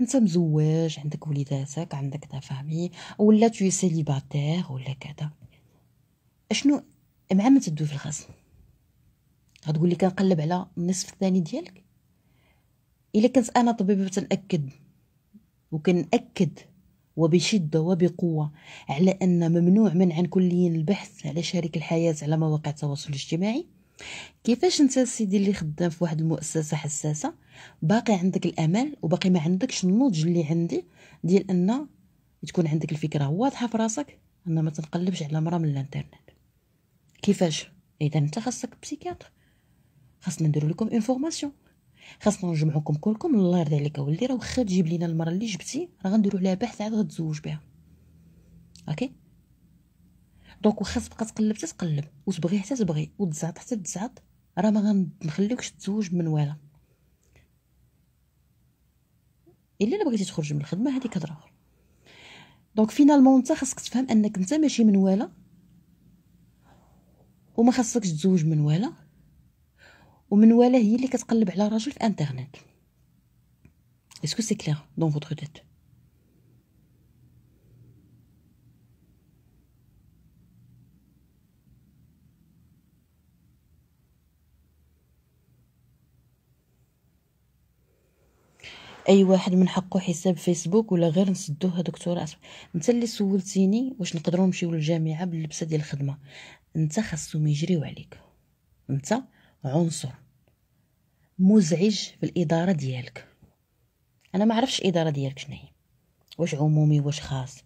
انت مزوج عندك وليداتك عندك تا فامي ولا تو سيليباتير ولا كذا اشنو مع من تدوي في الخاص غتقول لي كنقلب على النصف الثاني ديالك الا كنت انا طبيبه تنأكد وكنأكد وبشدة وبقوة على أن ممنوع منعا كليا البحث على شريك الحياة على مواقع التواصل الاجتماعي كيفاش انت سيدي اللي خدام في واحد المؤسسه حساسه باقي عندك الامل وباقي ما عندكش النضج اللي عندي ديال ان تكون عندك الفكره واضحه في راسك ان ما تنقلبش على مرا من الانترنت كيفاش اذا انت خاصك بسيكياتر خاصنا ندير لكم انفورماسيون خاصنا نجمعوكم كلكم الله يرضي عليك اولدي راه واخا تجيب لينا المره اللي جبتي راه غنديرو عليها بحث عاد غتزوج بها اوكي دونك واخا تبقى تقلب حتى تقلب وتبغي حتى تبغي وتزعط حتى تزعط راه ما غنخليوكش تزوج من والا الا الا بغيتي تخرج من الخدمه هذيك هضره اخرى دونك فينالمون انت خاصك تفهم انك انت ماشي من والا وما خاصكش تزوج من والا ومن ولا هي اللي كتقلب على راجل في انترنت اسكو سي كلير دون فوتغ تيت اي واحد من حقه حساب فيسبوك ولا غير نسدوه دكتورة اسف انت اللي سولتيني واش نقدروا نمشيو للجامعه باللبسه ديال الخدمه انت خاصهم يجريو عليك انت عنصر مزعج في الاداره ديالك انا ما عرفش الاداره ديالك شنو هي واش عمومي واش خاص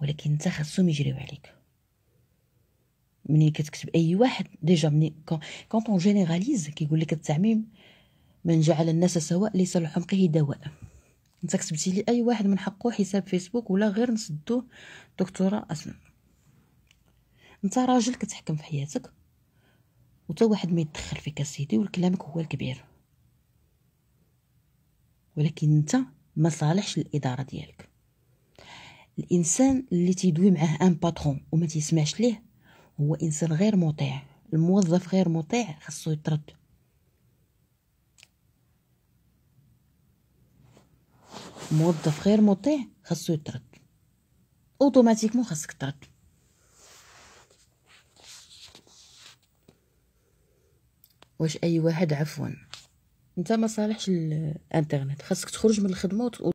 ولكن انت خاصهم يجريو عليك منين كتكتب اي واحد ديجا مني كونط اون جينيراليز كيقول لك التعميم من جعل الناس سواء ليس لحمقه دواء انت كتبتي لي اي واحد من حقه حساب فيسبوك ولا غير نسدوه دكتوره اصلا انت راجل كتحكم في حياتك وتا واحد ما يتدخل فيك سيدي والكلامك هو الكبير ولكن انت ما صالحش الاداره ديالك الانسان اللي تيدوي معاه ان باترون وما تيسمعش ليه هو انسان غير مطيع الموظف غير مطيع خاصو يطرد موظف غير مطيع خاصو يطرد اوتوماتيكمون خاصك ترد واش اي واحد عفوا انت ما صالحش الانترنت خاصك تخرج من الخدمه